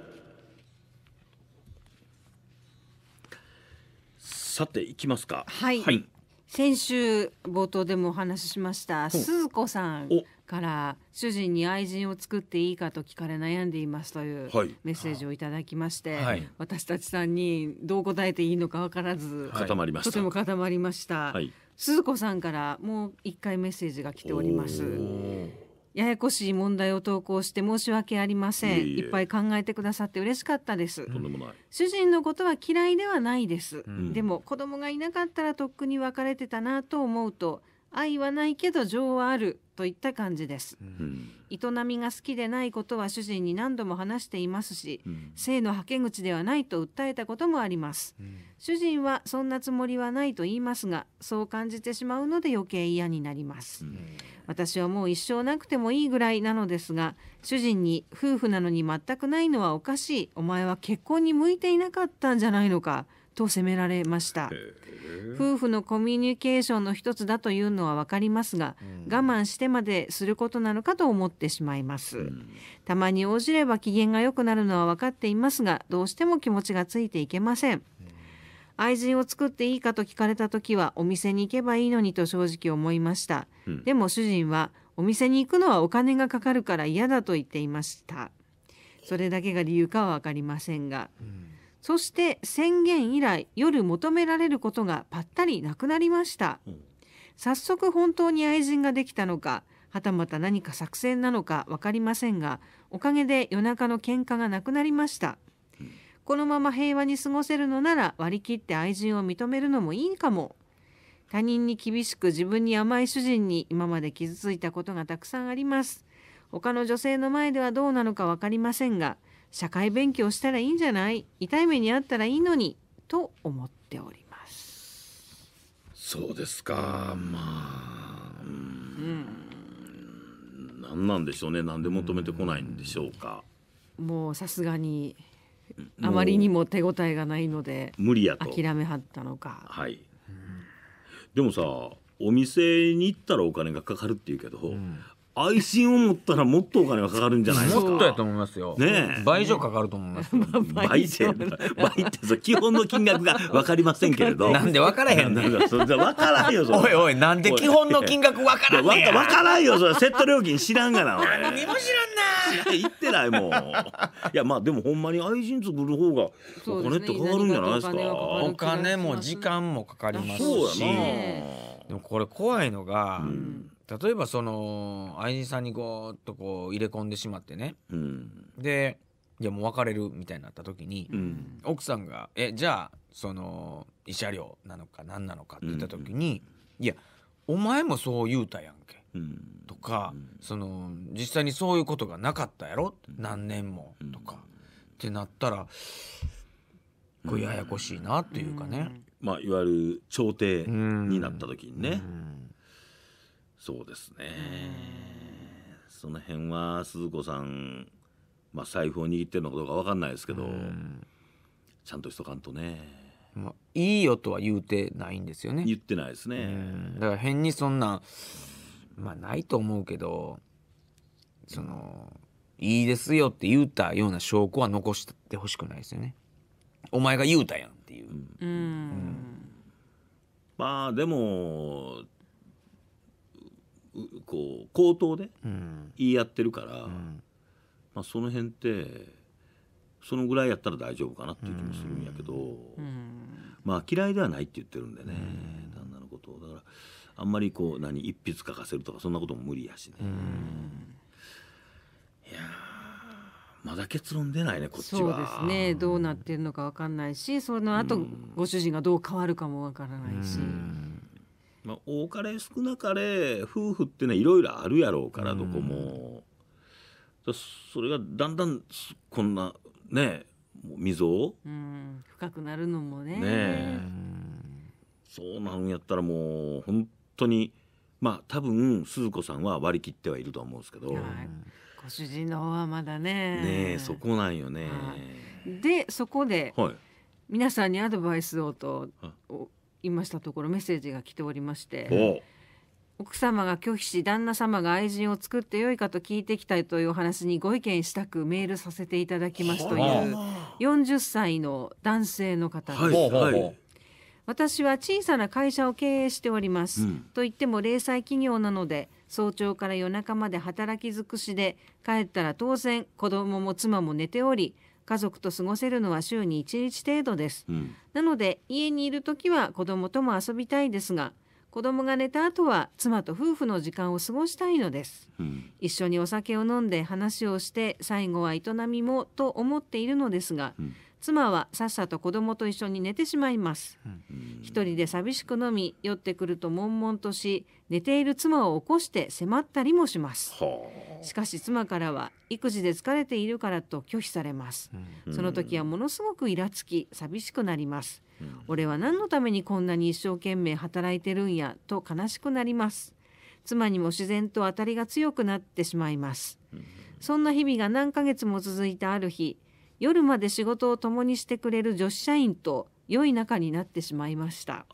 さていきますか。はい、はい先週冒頭でもお話ししました鈴子さんから主人に愛人を作っていいかと聞かれ悩んでいますというメッセージをいただきまして、はい、私たちさんにどう答えていいのか分からず、はい、固まりましたとても固まりました、はい、鈴子さんからもう一回メッセージが来ております。ややこしい問題を投稿して申し訳ありませんいっぱい考えてくださって嬉しかったです主人のことは嫌いではないです、うん、でも子供がいなかったらとっくに別れてたなと思うと愛はないけど情はあるといった感じです、うん、営みが好きでないことは主人に何度も話していますし、うん、性のはけ口ではないと訴えたこともあります、うん、主人はそんなつもりはないと言いますがそう感じてしまうので余計嫌になります、私はもう一生なくてもいいぐらいなのですが主人に夫婦なのに全くないのはおかしいお前は結婚に向いていなかったんじゃないのかと責められました、夫婦のコミュニケーションの一つだというのは分かりますが、うん、我慢してまですることなのかと思ってしまいます、うん、たまに応じれば機嫌が良くなるのは分かっていますがどうしても気持ちがついていけません、うん、愛人を作っていいかと聞かれた時はお店に行けばいいのにと正直思いました、でも主人はお店に行くのはお金がかかるから嫌だと言っていましたそれだけが理由かは分かりませんが、そして宣言以来夜求められることがぱったりなくなりました、うん、早速本当に愛人ができたのかはたまた何か作戦なのか分かりませんがおかげで夜中の喧嘩がなくなりました、うん、このまま平和に過ごせるのなら割り切って愛人を認めるのもいいかも他人に厳しく自分に甘い主人に今まで傷ついたことがたくさんあります他の女性の前ではどうなのか分かりませんが社会勉強したらいいんじゃない痛い目にあったらいいのにと思っておりますそうですかまあうん何なんでしょうね何で求めてこないんでしょうか、うん、もうさすがにあまりにも手応えがないので無理やと諦めはったのかはい、うん、でもさお店に行ったらお金がかかるっていうけど、うん、愛心を持ったらもっとお金はかかるんじゃないですか。もっとやと思いますよ。ねえ倍以上かかると思います。倍って倍ってそう基本の金額が分かりませんけれど。なんで分からへんねん。なんだそれじゃ分からんよそれ。おいおいなんで基本の金額わからんねわんかからんよそれセット料金知らんがな何も知らんな言ってないもんいやまあでもほんまに愛人作る方がお金ってかかるんじゃないですかお金も時間もかかりますしそうやなでもこれ怖いのが、うん例えばその愛人さんにゴーッとこう入れ込んでしまってね、うん、でいやもう別れるみたいになった時に、うん、奥さんが「えじゃあその慰謝料なのか何なのか」って言った時に「うん、いやお前もそう言うたやんけ」とか、その「実際にそういうことがなかったやろ何年も」とか、ってなったらこれややこしいなていうかね。まあ、いわゆる朝廷になった時にね。そうですねその辺は鈴子さん、まあ、財布を握ってるのかどうか分かんないですけどちゃんとしとかんとね。まあ、いいよとは言うてないんですよね言ってないですねだから変にそんなまあないと思うけどそのいいですよって言うたような証拠は残してほしくないですよねお前が言うたやんっていう、うん、うん、まあでもこう口頭で言い合ってるから、まあ、その辺ってそのぐらいやったら大丈夫かなっていう気もするんやけど、まあ嫌いではないって言ってるんでね、旦那のことをだからあんまりこう何一筆書かせるとかそんなことも無理やしね。いやまだ結論出ないねこっちは。そうですね。どうなってるのかわかんないし、その後、ご主人がどう変わるかもわからないし。まあ、多かれ少なかれ夫婦ってねいろいろあるやろうからどこも、うん、それがだんだんこんなね溝を、うん、深くなるのもねね、そうなんやったらもう本当にまあ多分鈴子さんは割り切ってはいると思うんですけど。はいご主人の方はまだね。ねそこなんよね。でそこで、はい、皆さんにアドバイスをとましたところメッセージが来ておりまして。奥様が拒否し旦那様が愛人を作ってよいかと聞いてきたいというお話にご意見したくメールさせていただきますという40歳の男性の方です。はいはい私は小さな会社を経営しております、うん、と言っても零細企業なので早朝から夜中まで働き尽くしで帰ったら当然子供も妻も寝ており家族と過ごせるのは週に1日程度です、うん、なので家にいる時は子供とも遊びたいですが子供が寝た後は妻と夫婦の時間を過ごしたいのです、うん、一緒にお酒を飲んで話をして最後は営みもと思っているのですが、うん妻はさっさと子供と一緒に寝てしまいます、うん、一人で寂しく飲み酔ってくると悶々とし寝ている妻を起こして迫ったりもしますしかし妻からは育児で疲れているからと拒否されます、うん、その時はものすごくイラつき寂しくなります、うん、俺は何のためにこんなに一生懸命働いてるんやと悲しくなります妻にも自然と当たりが強くなってしまいます、そんな日々が何ヶ月も続いたある日夜まで仕事を共にしてくれる女子社員と良い仲になってしまいました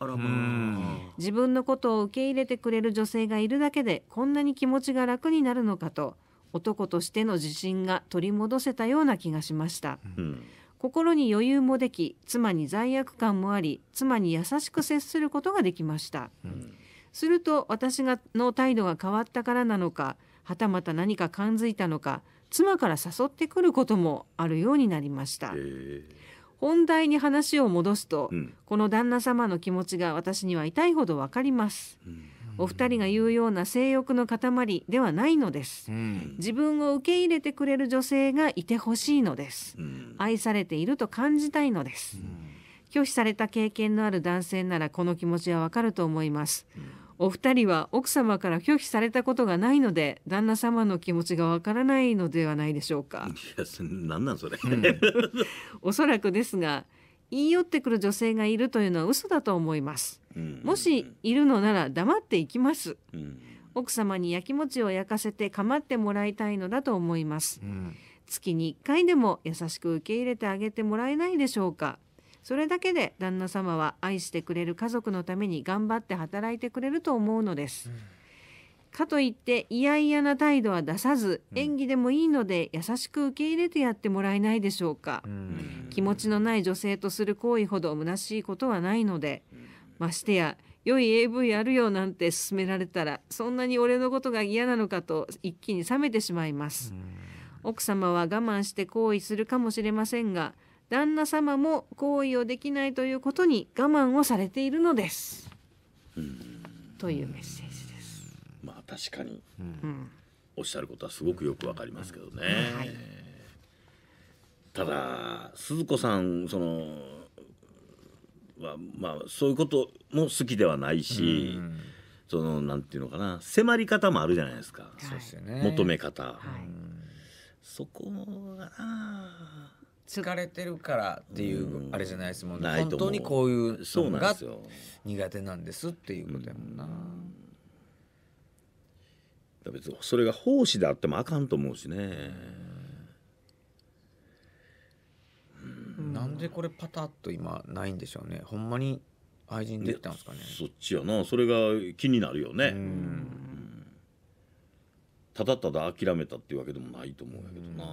自分のことを受け入れてくれる女性がいるだけでこんなに気持ちが楽になるのかと男としての自信が取り戻せたような気がしました、うん、心に余裕もでき妻に罪悪感もあり妻に優しく接することができました、うん、すると私がの態度が変わったからなのかはたまた何か感づいたのか妻から誘ってくることもあるようになりました。本題に話を戻すと、うん、この旦那様の気持ちが私には痛いほどわかります、うん、お二人が言うような性欲の塊ではないのです、うん、自分を受け入れてくれる女性がいてほしいのです、愛されていると感じたいのです、拒否された経験のある男性ならこの気持ちはわかると思います、お二人は奥様から拒否されたことがないので旦那様の気持ちがわからないのではないでしょうかいやななんそれ、うん、おそらくですが言い寄ってくる女性がいるというのは嘘だと思います、うん、もしいるのなら黙っていきます、うん、奥様にやきもちを焼かせて構ってもらいたいのだと思います、月に1回でも優しく受け入れてあげてもらえないでしょうかそれだけで旦那様は愛してくれる家族のために頑張って働いてくれると思うのです。かといって嫌々な態度は出さず、演技でもいいので優しく受け入れてやってもらえないでしょうか、気持ちのない女性とする行為ほど虚しいことはないので、ましてや良い AV あるよなんて勧められたらそんなに俺のことが嫌なのかと一気に冷めてしまいます、奥様は我慢して行為するかもしれませんが旦那様も行為をできないということに我慢をされているのです。というメッセージです。まあ確かに、うん、おっしゃることはすごくよくわかりますけどね。はい、ただ鈴子さんそのはまあそういうことも好きではないし。うんそのなんていうのかな迫り方もあるじゃないですか、はい、求め方、はい、そこがな疲れてるからっていうあれじゃないですもんね、本当にこういうのが苦手なんですっていうことやもんな。うん、別にそれが奉仕であってもあかんと思うしね。うん、なんでこれパタッと今ないんでしょうねほんまに愛人できたんですかねそっちやなそれが気になるよねただただ諦めたっていうわけでもないと思うんやけどな。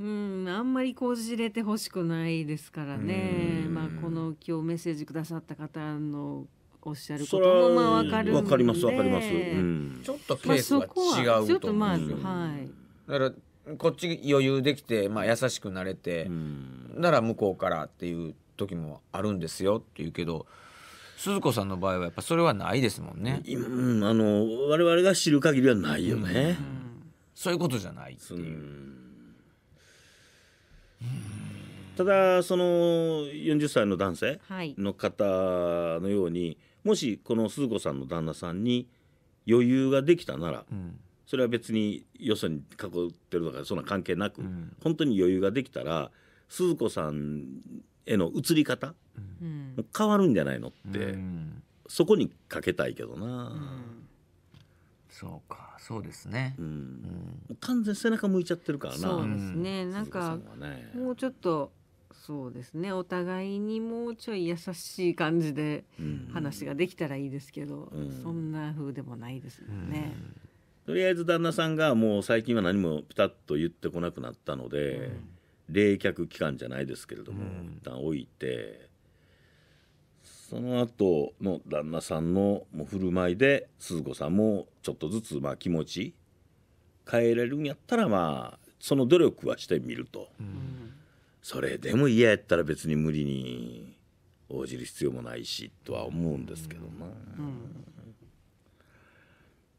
うん、あんまりこじれてほしくないですからね、まあ、この今日メッセージくださった方のおっしゃることもまあ分かるんでかります分かります、うん、ちょっとケースが違うと、ちょっとまあ、うん、はいだからこっち余裕できて、まあ、優しくなれて、うん、なら向こうからっていう時もあるんですよっていうけど鈴子さんの場合はやっぱそれはないですもんね。うん、あの我々が知る限りはないよね。そういうことじゃないっていう。ただその40歳の男性の方のように、もしこの鈴子さんの旦那さんに余裕ができたなら、それは別によそに囲ってるとかそんな関係なく、本当に余裕ができたら鈴子さんへの移り方、変わるんじゃないのって、そこにかけたいけどな。そうかそうですね、うん、うん、完全背中向いちゃってるからなそうですね、うん、なんか、ね、もうちょっとそうですねお互いにもうちょい優しい感じで話ができたらいいですけど、うん、そんな風でもないですもんね、とりあえず旦那さんがもう最近は何もピタッと言ってこなくなったので、冷却期間じゃないですけれども、一旦置いてその後の旦那さんの振る舞いで鈴子さんもちょっとずつまあ気持ち変えられるんやったらまあその努力はしてみると、うん、それでも嫌やったら別に無理に応じる必要もないしとは思うんですけどな、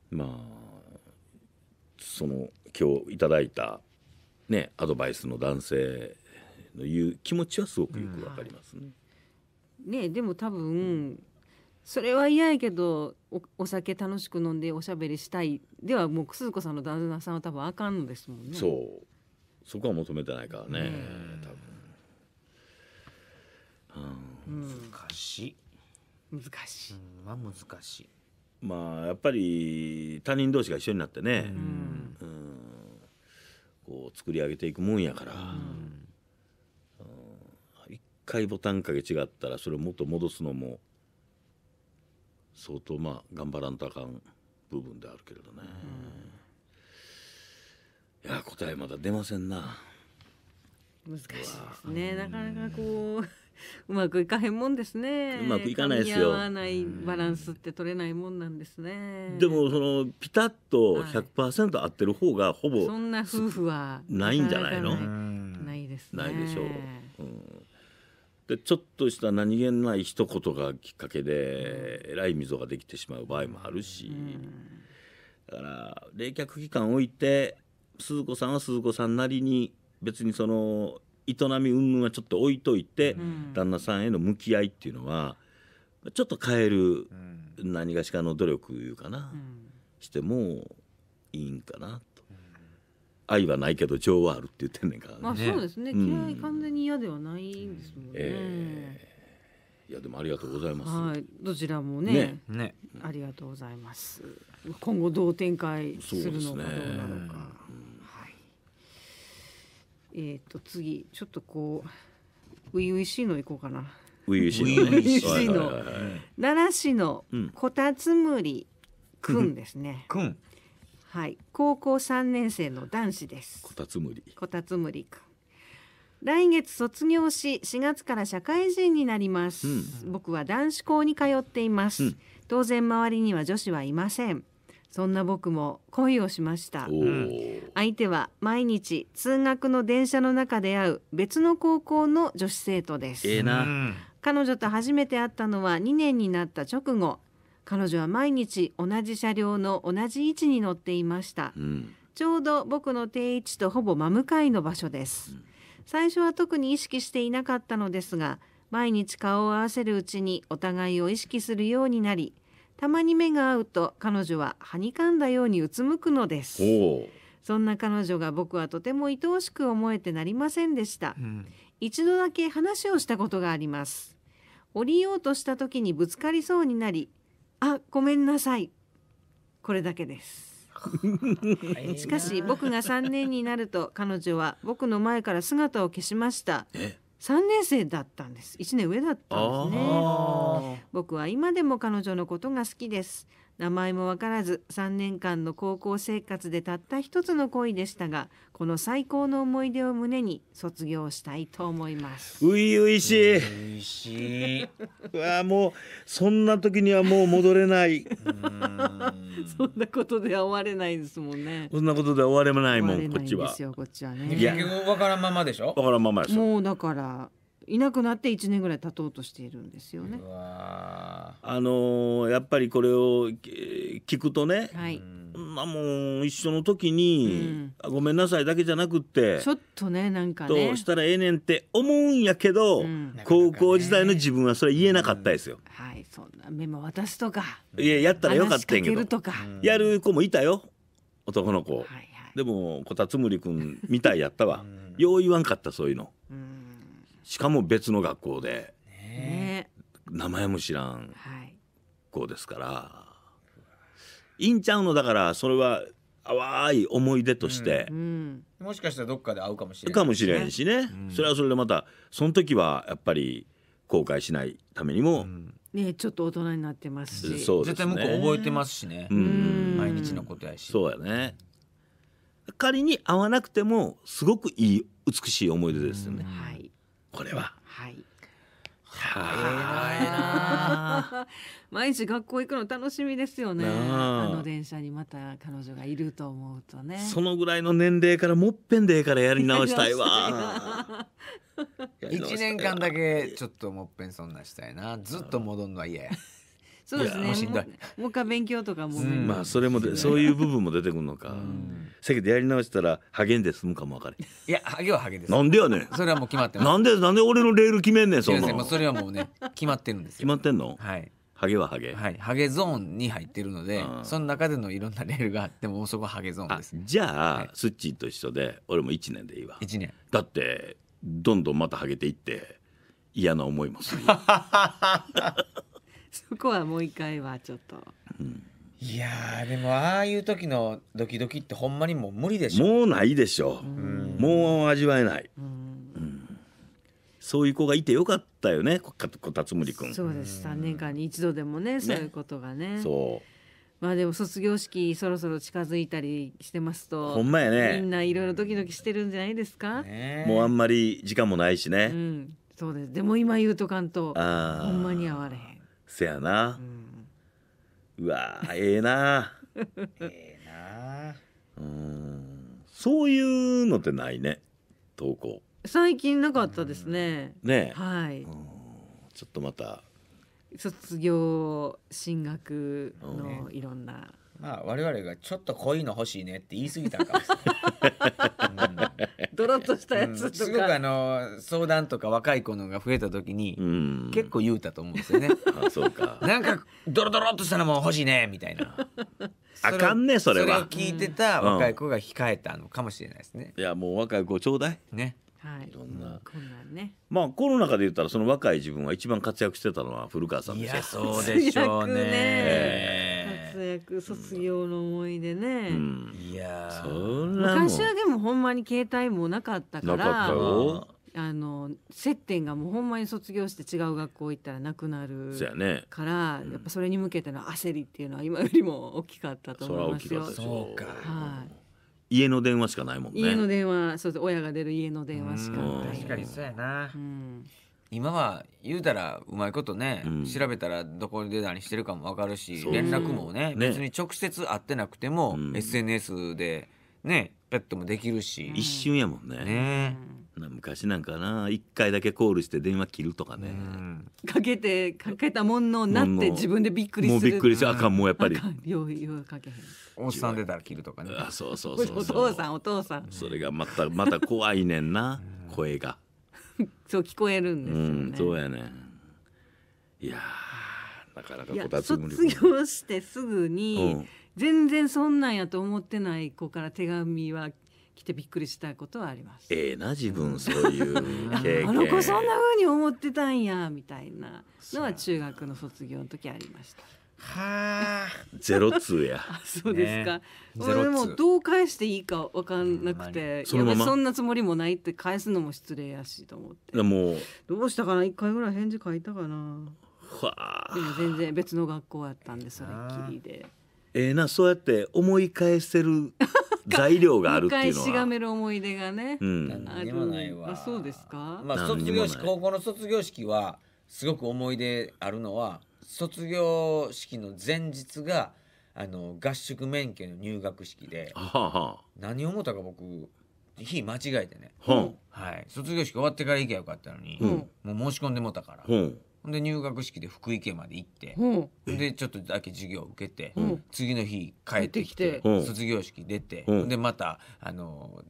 うん、まあその今日いただいたねアドバイスの男性の言う気持ちはすごくよくわかりますね。うんねでも多分それは嫌やけどお酒楽しく飲んでおしゃべりしたいではもう鈴子さんの旦那さんは多分あかんのですもんね。そうそこは求めてないからね、多分、うん、難しい難しい、はまあ難しいまあやっぱり他人同士が一緒になってね、うん、うん、こう作り上げていくもんやから。うん回ボタンかけ違ったらそれをもっと戻すのも相当まあ頑張らんとあかん部分であるけれどね、うん、いや答えまだ出ませんな難しいですねなかなかこううまくいかへんもんですねうまくいかないですよバランスって取れないもんなんですねでもそのピタッと100%合ってる方がほぼ、はい、そんな夫婦はないんじゃないのないです、ね、ないでしょう、うんでちょっとした何気ない一言がきっかけでえらい溝ができてしまう場合もあるし、だから冷却期間を置いて鈴子さんは鈴子さんなりに別にその営み云々はちょっと置いといて、旦那さんへの向き合いっていうのはちょっと変える何がしかの努力いうかな、してもいいんかな愛はないけど情はあるって言ってんねんからね。まあそうですね。嫌い完全に嫌ではないんですもんね。いやでもありがとうございます。はい、どちらもね、ね、ね、ありがとうございます。今後どう展開するのかどうなのか。ねはい、えっ、ー、と次ちょっとこう初々しいのいこうかな。初々しいの。奈良市のこたつむりくんですね。く、ん。はい高校3年生の男子ですこたつむりこたつむりく来月卒業し4月から社会人になります、うん、僕は男子校に通っています、うん、当然周りには女子はいませんそんな僕も恋をしました、相手は毎日通学の電車の中で会う別の高校の女子生徒です、えー、彼女と初めて会ったのは2年になった直後彼女は毎日同じ車両の同じ位置に乗っていました、うん、ちょうど僕の定位置とほぼ真向かいの場所です、うん、最初は特に意識していなかったのですが毎日顔を合わせるうちにお互いを意識するようになりたまに目が合うと彼女ははにかんだようにうつむくのですそんな彼女が僕はとても愛おしく思えてなりませんでした、うん、一度だけ話をしたことがあります降りようとした時にぶつかりそうになりあごめんなさいこれだけです しかし僕が3年になると彼女は僕の前から姿を消しました3年生だったんです1年上だったんですね僕は今でも彼女のことが好きです名前も分からず3年間の高校生活でたった一つの恋でしたがこの最高の思い出を胸に卒業したいと思いますういういしいうしい わもうそんな時にはもう戻れないそんなことでは終われないですもんねそんなことで終われないもんこっちはこっちはね結局わからんままでしょわからんままもうだからいなくなって一年ぐらい経とうとしているんですよね。あのー、やっぱりこれを聞くとね、はい、まあもう一緒の時に、うん、ごめんなさいだけじゃなくってちょっとねなんかね。うしたらええねんって思うんやけど、うん、高校時代の自分はそれ言えなかったですよ。うん、はいそんなメモ渡すとかいややったらよかったんやけどやる子もいたよ男の子、はいでもこたつむり君みたいやったわ よう言わんかったそういうの。しかも別の学校で、ね、名前も知らん子ですから、はい、いんちゃうのだからそれは淡い思い出として、うんうん、もしかしたらどっかで会うかもしれない、ね、かもしれんしね、うん、それはそれでまたその時はやっぱり後悔しないためにも、ねちょっと大人になってますしそう、ね、絶対向こう覚えてますしね、毎日のことやしそうやね仮に会わなくてもすごくいい美しい思い出ですよね、はいこれは。はい。は 毎日学校行くの楽しみですよねあの電車にまた彼女がいると思うとねそのぐらいの年齢からもっぺんでからやり直したいわ 一年間だけちょっともっぺんそんなしたいなずっと戻るのは嫌や。そうですね。しんどい。もう一回勉強とかも、ね。まあそれもそういう部分も出てくるのか。せけくやり直したらハゲんで済むかもわかれ。いやハゲはハゲです。なんでやねん。それはもう決まってます。なんでなんで俺のレール決めんねんそんな。もそれはもうね決まってるんです決まってんの？はい。ハゲはハゲ。はい、ハゲゾーンに入ってるので、その中でのいろんなレールがあっても、そこはハゲゾーンです、じゃあ、はい、スッチーと一緒で、俺も一年でいいわ。一年。だって、どんどんまたハゲていって、嫌な思いもする。そこはもう一回はちょっと、うん、いやでもああいう時のドキドキってほんまにもう無理でしょもうないでしょ、うもう味わえない、そういう子がいてよかったよねこたつむり君そうです三年間に一度でもねそういうことがね、ね、そうまあでも卒業式そろそろ近づいたりしてますとほんまやねみんないろいろドキドキしてるんじゃないですか、ね、もうあんまり時間もないしね、うん、そうですでも今言うとかんとほんまに会われへんせやな、うわええな ええなうんそういうのってないね投稿最近なかったですね、うん、ねはい、ちょっとまた卒業進学のいろんな、うんね、まあ我々がちょっと濃いの欲しいねって言い過ぎたかもしれない ドロッとしたやつとか、うん、すごくあの相談とか若い子のが増えた時に、結構言うたと思うんですよね あそうかなんかドロドロっとしたのも欲しいねみたいな あかんねそれはそれを聞いてた若い子が控えたのかもしれないですね、うん、いやもう若い子ちょうだいねはい、ろんな、こんなんね、まあコロナ禍で言ったらその若い自分は一番活躍してたのは古川さんですよいやそうでしょうね活躍卒業の思い出ね、うん、いやそんな昔はでもほんまに携帯もなかったからあの接点がもうほんまに卒業して違う学校行ったらなくなるから、ねうん、やっぱそれに向けての焦りっていうのは今よりも大きかったと思いますよ。そうか、はい、家の電話しかないもんね。家の電話、そうです。親が出る家の電話しかない。確かにそうやな。うん今は言うたらうまいことね、うん、調べたらどこで何してるかも分かるし連絡もね、ね、別に直接会ってなくても、うん、SNS でねペットもできるし一瞬やもんね、ね、昔なんかな1回だけコールして電話切るとかね、かけてかけたもんのなって自分でびっくりするもうびっくりしてあかんもうやっぱりようようかけへんおっさん出たら切るとかねあそうそうそうお父さんお父さんそれがまたまた怖いねんな声が。そう聞こえるんですよね、うん、そうやねいやなかなかこたつ無理卒業してすぐに、うん、全然そんなんやと思ってない子から手紙は来てびっくりしたことはあります。ええー、な自分そういう あの子そんな風に思ってたんやみたいなのは中学の卒業の時ありました。はあ。ゼロ通や。そうですか。ね、でもどう返していいか分かんなくて、そままそんなつもりもないって返すのも失礼やしと思って。もう。どうしたかな、一回ぐらい返事書いたかな。はあ。でも全然別の学校やったんで、それっきりで。ええー、な、そうやって思い返せる。材料があるっていうのは。しがめる思い出がね。うん。あでもないわ。あ、そうですか。まあ、卒業式、高校の卒業式は。すごく思い出あるのは。卒業式の前日があの合宿免許の入学式で、はあはあ、何を思ったか僕日間違えてね、はあ、はい、卒業式終わってから行けばよかったのに、もう申し込んでもたから、うん、で入学式で福井県まで行って、でちょっとだけ授業受けて、次の日帰ってきて卒業式出て、でまたあのー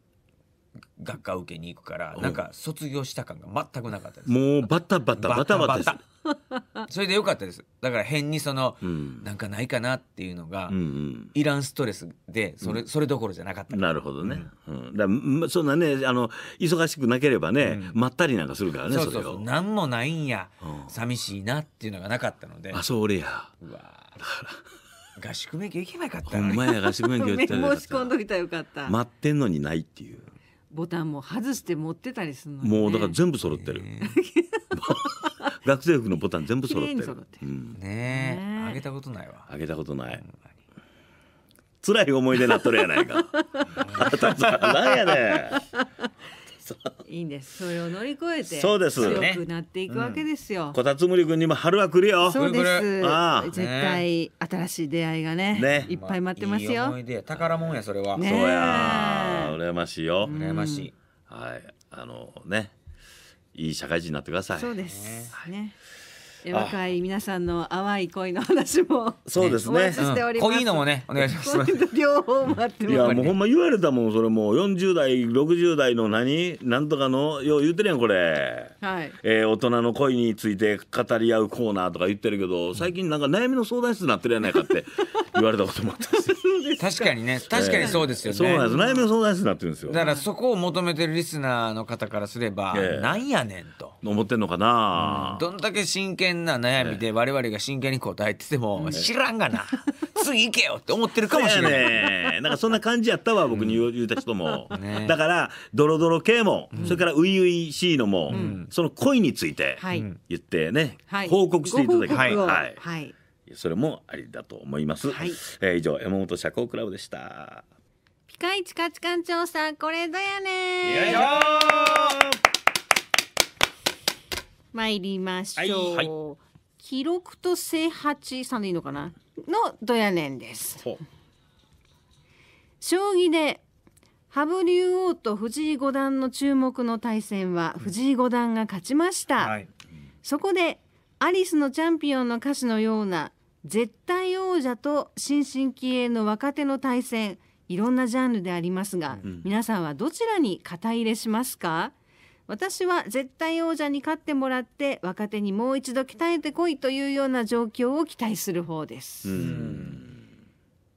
学科受けに行くからなんか卒業した感が全くなかったですもうバタバタバタバタ それでよかったですだから変にその、うん、なんかないかなっていうのが、うんうん、いらんストレスでそれ,、それどころじゃなかったなるほどね、うんだそんなねあの忙しくなければね、まったりなんかするからねそうそうそう何もないんや、うん、寂しいなっていうのがなかったのであそれやうわだから合宿免許行けなかったほんまや合宿免許行ったらよかった 待ってんのにないっていうボタンも外して持ってたりするの、ね、もうだから全部揃ってる、学生服のボタン全部揃ってるってる、うん、ねえあげたことないわあげたことない辛い思い出なっとるやないか あたさなんやねいいんですそれを乗り越えてそうです強くなっていくわけですよ、こたつむり君にも春は来るよそうですああ絶対新しい出会いがねねいっぱい待ってますよ、まあ、いい思い出宝物やそれは、ね、そうや羨ましいよ羨ましい、はいあのねいい社会人になってくださいそうです、ね若い皆さんの淡い恋の話もそうですね。濃いのもねお願いします。両方待っていやもうほんま言われたもんそれもう40代60代の何なんとかのよう言ってるやんこれ。はい。えー、大人の恋について語り合うコーナーとか言ってるけど最近なんか悩みの相談室になってるやないかって 言われたこともあった確かにね確かにそうですよね。そうなんです悩みの相談室になってるんですよ。だからそこを求めてるリスナーの方からすれば、なんやねんと。思ってんのかな、どんだけ真剣な悩みで我々が真剣に答えてても、知らんがな 次行けよって思ってるかもしれない、ね、なんかそんな感じやったわ僕に言う,、言うた人も、ね、だからドロドロ系も、それから初々しいのも、その恋について言ってね、はい、報告していただきはい、はいはい、それもありだと思います、はい、えー、以上山本社交クラブでしたピカイチ価値観調査これだよね参りましょう、はい記録と正八さんでいいのかなのドヤ年です将棋で羽生竜王と藤井五段の注目の対戦は藤井五段が勝ちました、うんはい、そこでアリスのチャンピオンの歌詞のような絶対王者と新進気鋭の若手の対戦いろんなジャンルでありますが、うん、皆さんはどちらに肩入れしますか私は絶対王者に勝ってもらって若手にもう一度鍛えてこいというような状況を期待する方です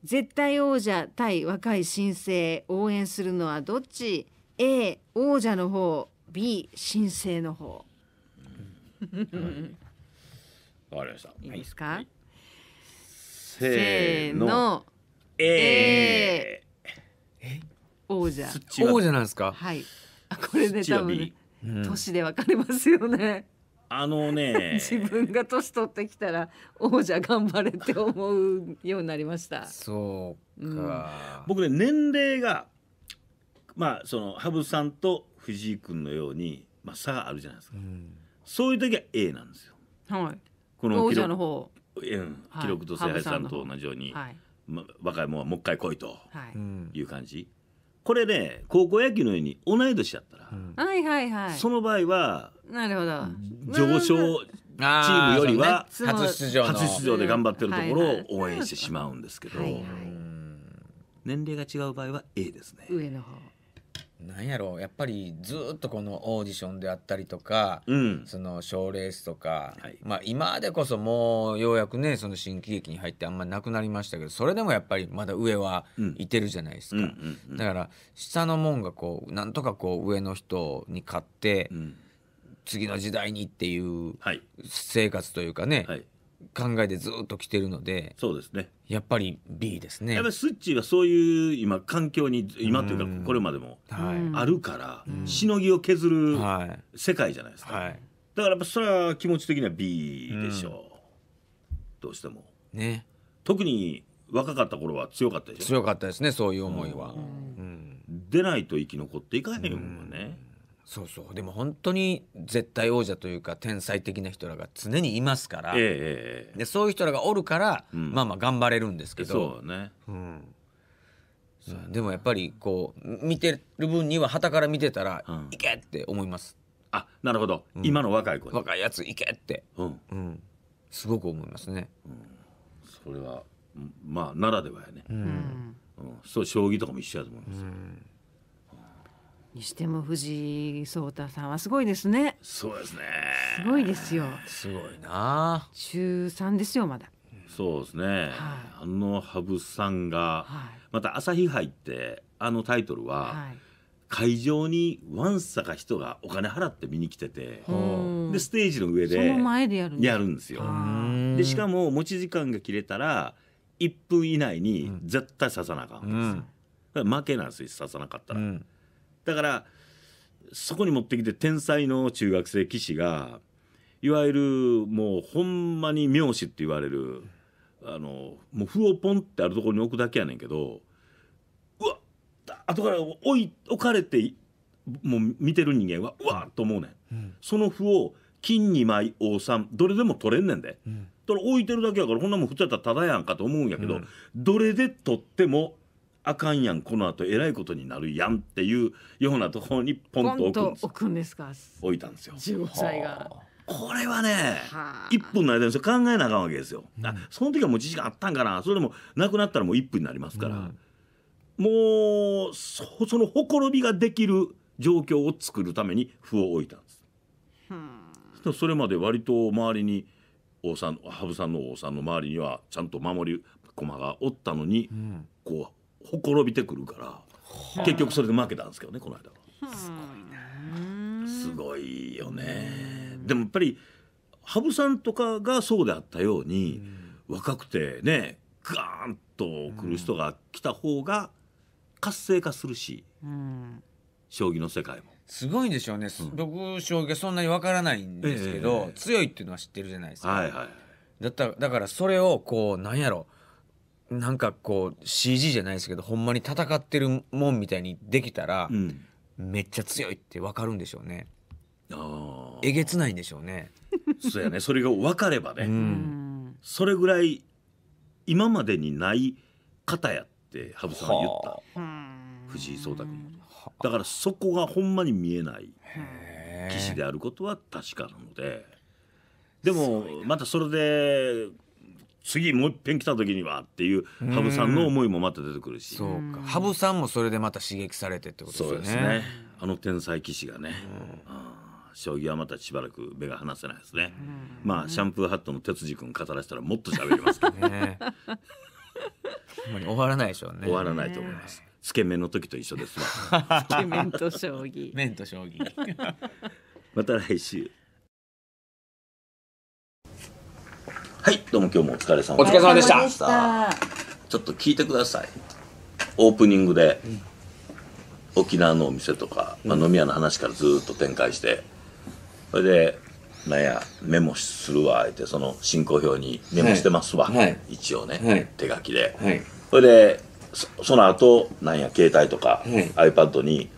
絶対王者対若い新星応援するのはどっち A 王者の方 B 新星の方わ、かりました いいですか、はい、せーの A, A 王者王者なんですかはいこれで多分年で分かれますよね。あのね 自分が年取ってきたら王者頑張れって思うようになりました。そうか、うん、僕ね年齢がまあその羽生さんと藤井君のように、まあ、差があるじゃないですか、うん、そういう時は A なんですよ。はい、この王者の方、うん、記録と聖杯さんと同じように、はい、ま、若いもんはもう一回来いという感じ。はいこれね高校野球のように同い年やったら、はいはいはいその場合はなるほど上昇チームよりはね初出場初出場で頑張ってるところを応援してしまうんですけど、はいはい年齢が違う場合は A ですね。上の方なんやろうやっぱりずっとこのオーディションであったりとか、うん、その賞レースとか、はい、まあ今でこそもうようやくねその新喜劇に入ってあんまなくなりましたけどそれでもやっぱりまだ上はいてるじゃないですか、だから下の門がこうなんとかこう上の人に勝って、うん、次の時代にっていう生活というかね、はい、考えでずっと来てるのでそうですねやっぱり B ですねやっぱりスッチーはそういう今環境に今というかこれまでもあるから、しのぎを削る世界じゃないですか、はい、だからやっぱそれは気持ち的には B でしょう、どうしてもね特に若かった頃は強かったでしょ強かったですねそういう思いは、うん出ないと生き残っていかへんもんね、そうそうでも本当に絶対王者というか天才的な人らが常にいますから、えでそういう人らがおるから、うん、まあまあ頑張れるんですけどそうね、うん、うでもやっぱりこう見てる分にははたから見てたら「うん、いけ!」って思いますあなるほど、うん、今の若い子若いやついけって、うんうん、すごく思いますね、うん、それはまあならではやね、うんうん、そう将棋とかも一緒やと思います、うんにしても藤井聡太さんはすごいですねそうですねすごいですよすごいな中三ですよまだそうですね、はい、あの羽生さんが、はい、また朝日杯ってあのタイトルは、はい会場にわんさか人がお金払って見に来てて、でステージの上でその前でやるんですよ。でしかも持ち時間が切れたら1分以内に絶対刺さなあかんです、うん、負けなんですよ刺さなかったら。うんだからそこに持ってきて天才の中学生棋士がいわゆるもうほんまに名士って言われるあのもう歩をポンってあるところに置くだけやねんけどうわっ後から置い置かれてもう見てる人間はうわっと思うねん、うん、その歩を金2枚王三、どれでも取れんねんで、うん、だから置いてるだけやからこんなもん普通やったらただやんかと思うんやけど、うん、どれで取ってもあかんやんこの後えらいことになるやんっていうようなところにポンと置くんです置くんですか置いたんですよ15歳が。これはね、一分の間に考えなあかんわけですよ、うん、その時はもう時間あったんかなそれでもなくなったらもう一分になりますから、うん、もうそのほころびができる状況を作るために歩を置いたんです。うん、それまで割と周りに王さん羽生さんの王さんの周りにはちゃんと守り駒がおったのに、こうほころびてくるから結局それで負けたんですけどねこの間すごいなすごいよねでもやっぱり羽生さんとかがそうであったように、若くてねガーンと来る人が来た方が活性化するし、将棋の世界も。すごいんでしょうね、うん、僕将棋そんなにわからないんですけど、えー、強いっていうのは知ってるじゃないですか、はいはい、だっただからそれをこうなんやろうなんかこう CG じゃないですけどほんまに戦ってるもんみたいにできたら、うん、めっちゃ強いって分かるんでしょうねあえげつないんでしょうねそうやねそれが分かればね、うん、それぐらい今までにない方やって羽生さんが言った藤井聡太君もだからそこがほんまに見えない棋士であることは確かなのででもまたそれで次もう一遍来た時にはっていう羽生さんの思いもまた出てくるしそうか羽生さんもそれでまた刺激されてってことですねそうですねあの天才棋士がね、将棋はまたしばらく目が離せないですね、まあシャンプーハットの哲司君語らせたらもっと喋りますけどね終わらないでしょうね終わらないと思います、つけ麺の時と一緒ですわ。つけ麺と将棋。麺と将棋。また来週。はいどうも今日もお疲れ様お疲れ様でしたちょっと聞いてくださいオープニングで、沖縄のお店とか、まあ、飲み屋の話からずっと展開して、それでなんやメモするわってその進行表にメモしてますわ、はい一応ね、はい、手書きで、それでその後なんや携帯とか、iPad に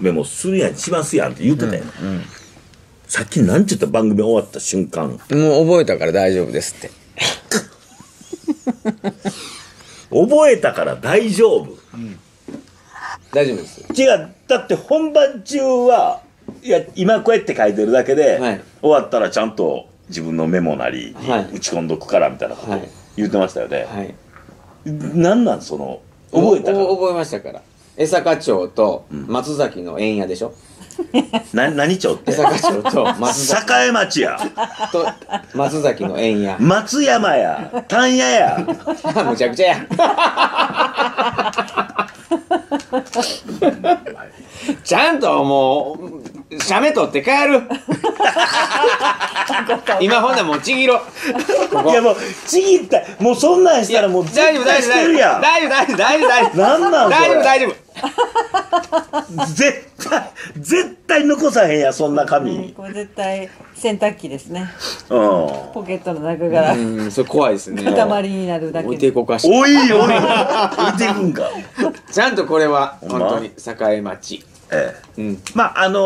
メモするやんしますやんって言ってたやん、うんうんさっきなんちゅった番組終わった瞬間。もう覚えたから大丈夫ですって。覚えたから大丈夫、うん、大丈夫です違うだって本番中はいや今こうやって書いてるだけで、はい、終わったらちゃんと自分のメモなり打ち込んどくからみたいなこと言ってましたよね、はいはい、なんなんその覚えたから覚えましたから江坂町と松崎の円屋でしょ、うん な何町って坂町と松坂栄町やと松崎の縁や松山や丹野や むちゃくちゃや ちゃんともう写メ取って帰る今ほんなもうちぎろいやもうちぎったもうそんなんしたらもう大丈夫大丈夫大丈夫大丈夫大丈夫大丈夫大丈夫大丈夫大丈夫絶対残さへんやそんな紙、これ絶対洗濯機ですね、ポケットの中からうんそれ怖いですね塊になるだけ置いていこうかしおいおい置いていくんかちゃんとこれは本当に栄町ええ、うん、まああの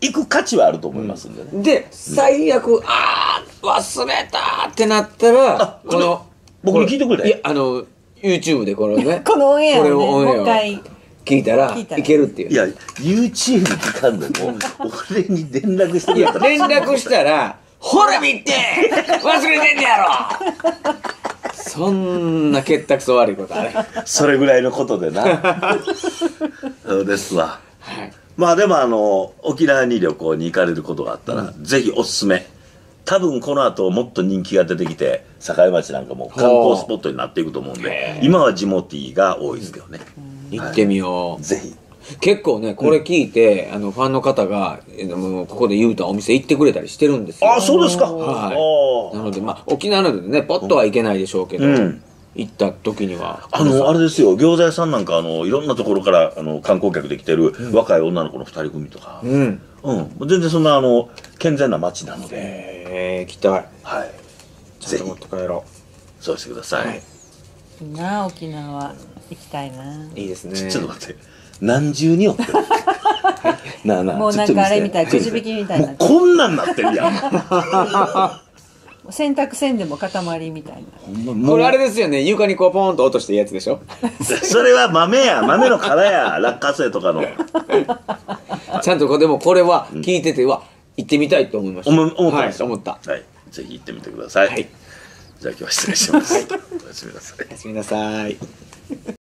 ー、行く価値はあると思いますんでね、うん、で最悪、うん、ああ忘れたってなったらこの僕に聞いてくれいやあの YouTube でこのね このオンエアを、ね、もう一回聞いたらいけるっていういや YouTube 聞かんのも俺に連絡してる。や連絡したら「ほら見て忘れてんねやろ!」そんな結託そ悪いことあれそれぐらいのことでなですわ、まあでもあの沖縄に旅行に行かれることがあったら、ぜひおすすめ多分この後もっと人気が出てきて境町なんかも観光スポットになっていくと思うんで今は地元が多いですけどね、行ってみよう。ぜひ。結構ね、これ聞いて、あの、ファンの方が、もうここで言うとお店行ってくれたりしてるんですよ。あ、そうですか。はい。なので、まあ、沖縄なのでね、ポッとはいけないでしょうけど、行った時には。あの、あれですよ、餃子屋さんなんか、あの、いろんなところから、あの、観光客で来てる若い女の子の二人組とか。うん。うん。全然そんな、あの、健全な街なので。ええ、行きたい。はい。ぜひ。持って帰ろう。そうしてください。いいな、沖縄。行きたいな。いいですね。ちっちゃな子何重によって なあなあもうなんかあれみたい、くじ引きみたいなこんなんなってるやん洗濯せんでも塊みたいな。これあれですよね床にこうポーンと落としていいやつでしょ それは豆や豆の殻や落花生とかのちゃんとこうでもこれは聞いてて、うわ行ってみたいと思いました思思ったすはい、思ったはいぜひ行ってみてください、はいじゃあ今日は失礼しますおやすみなさいおやすみなさい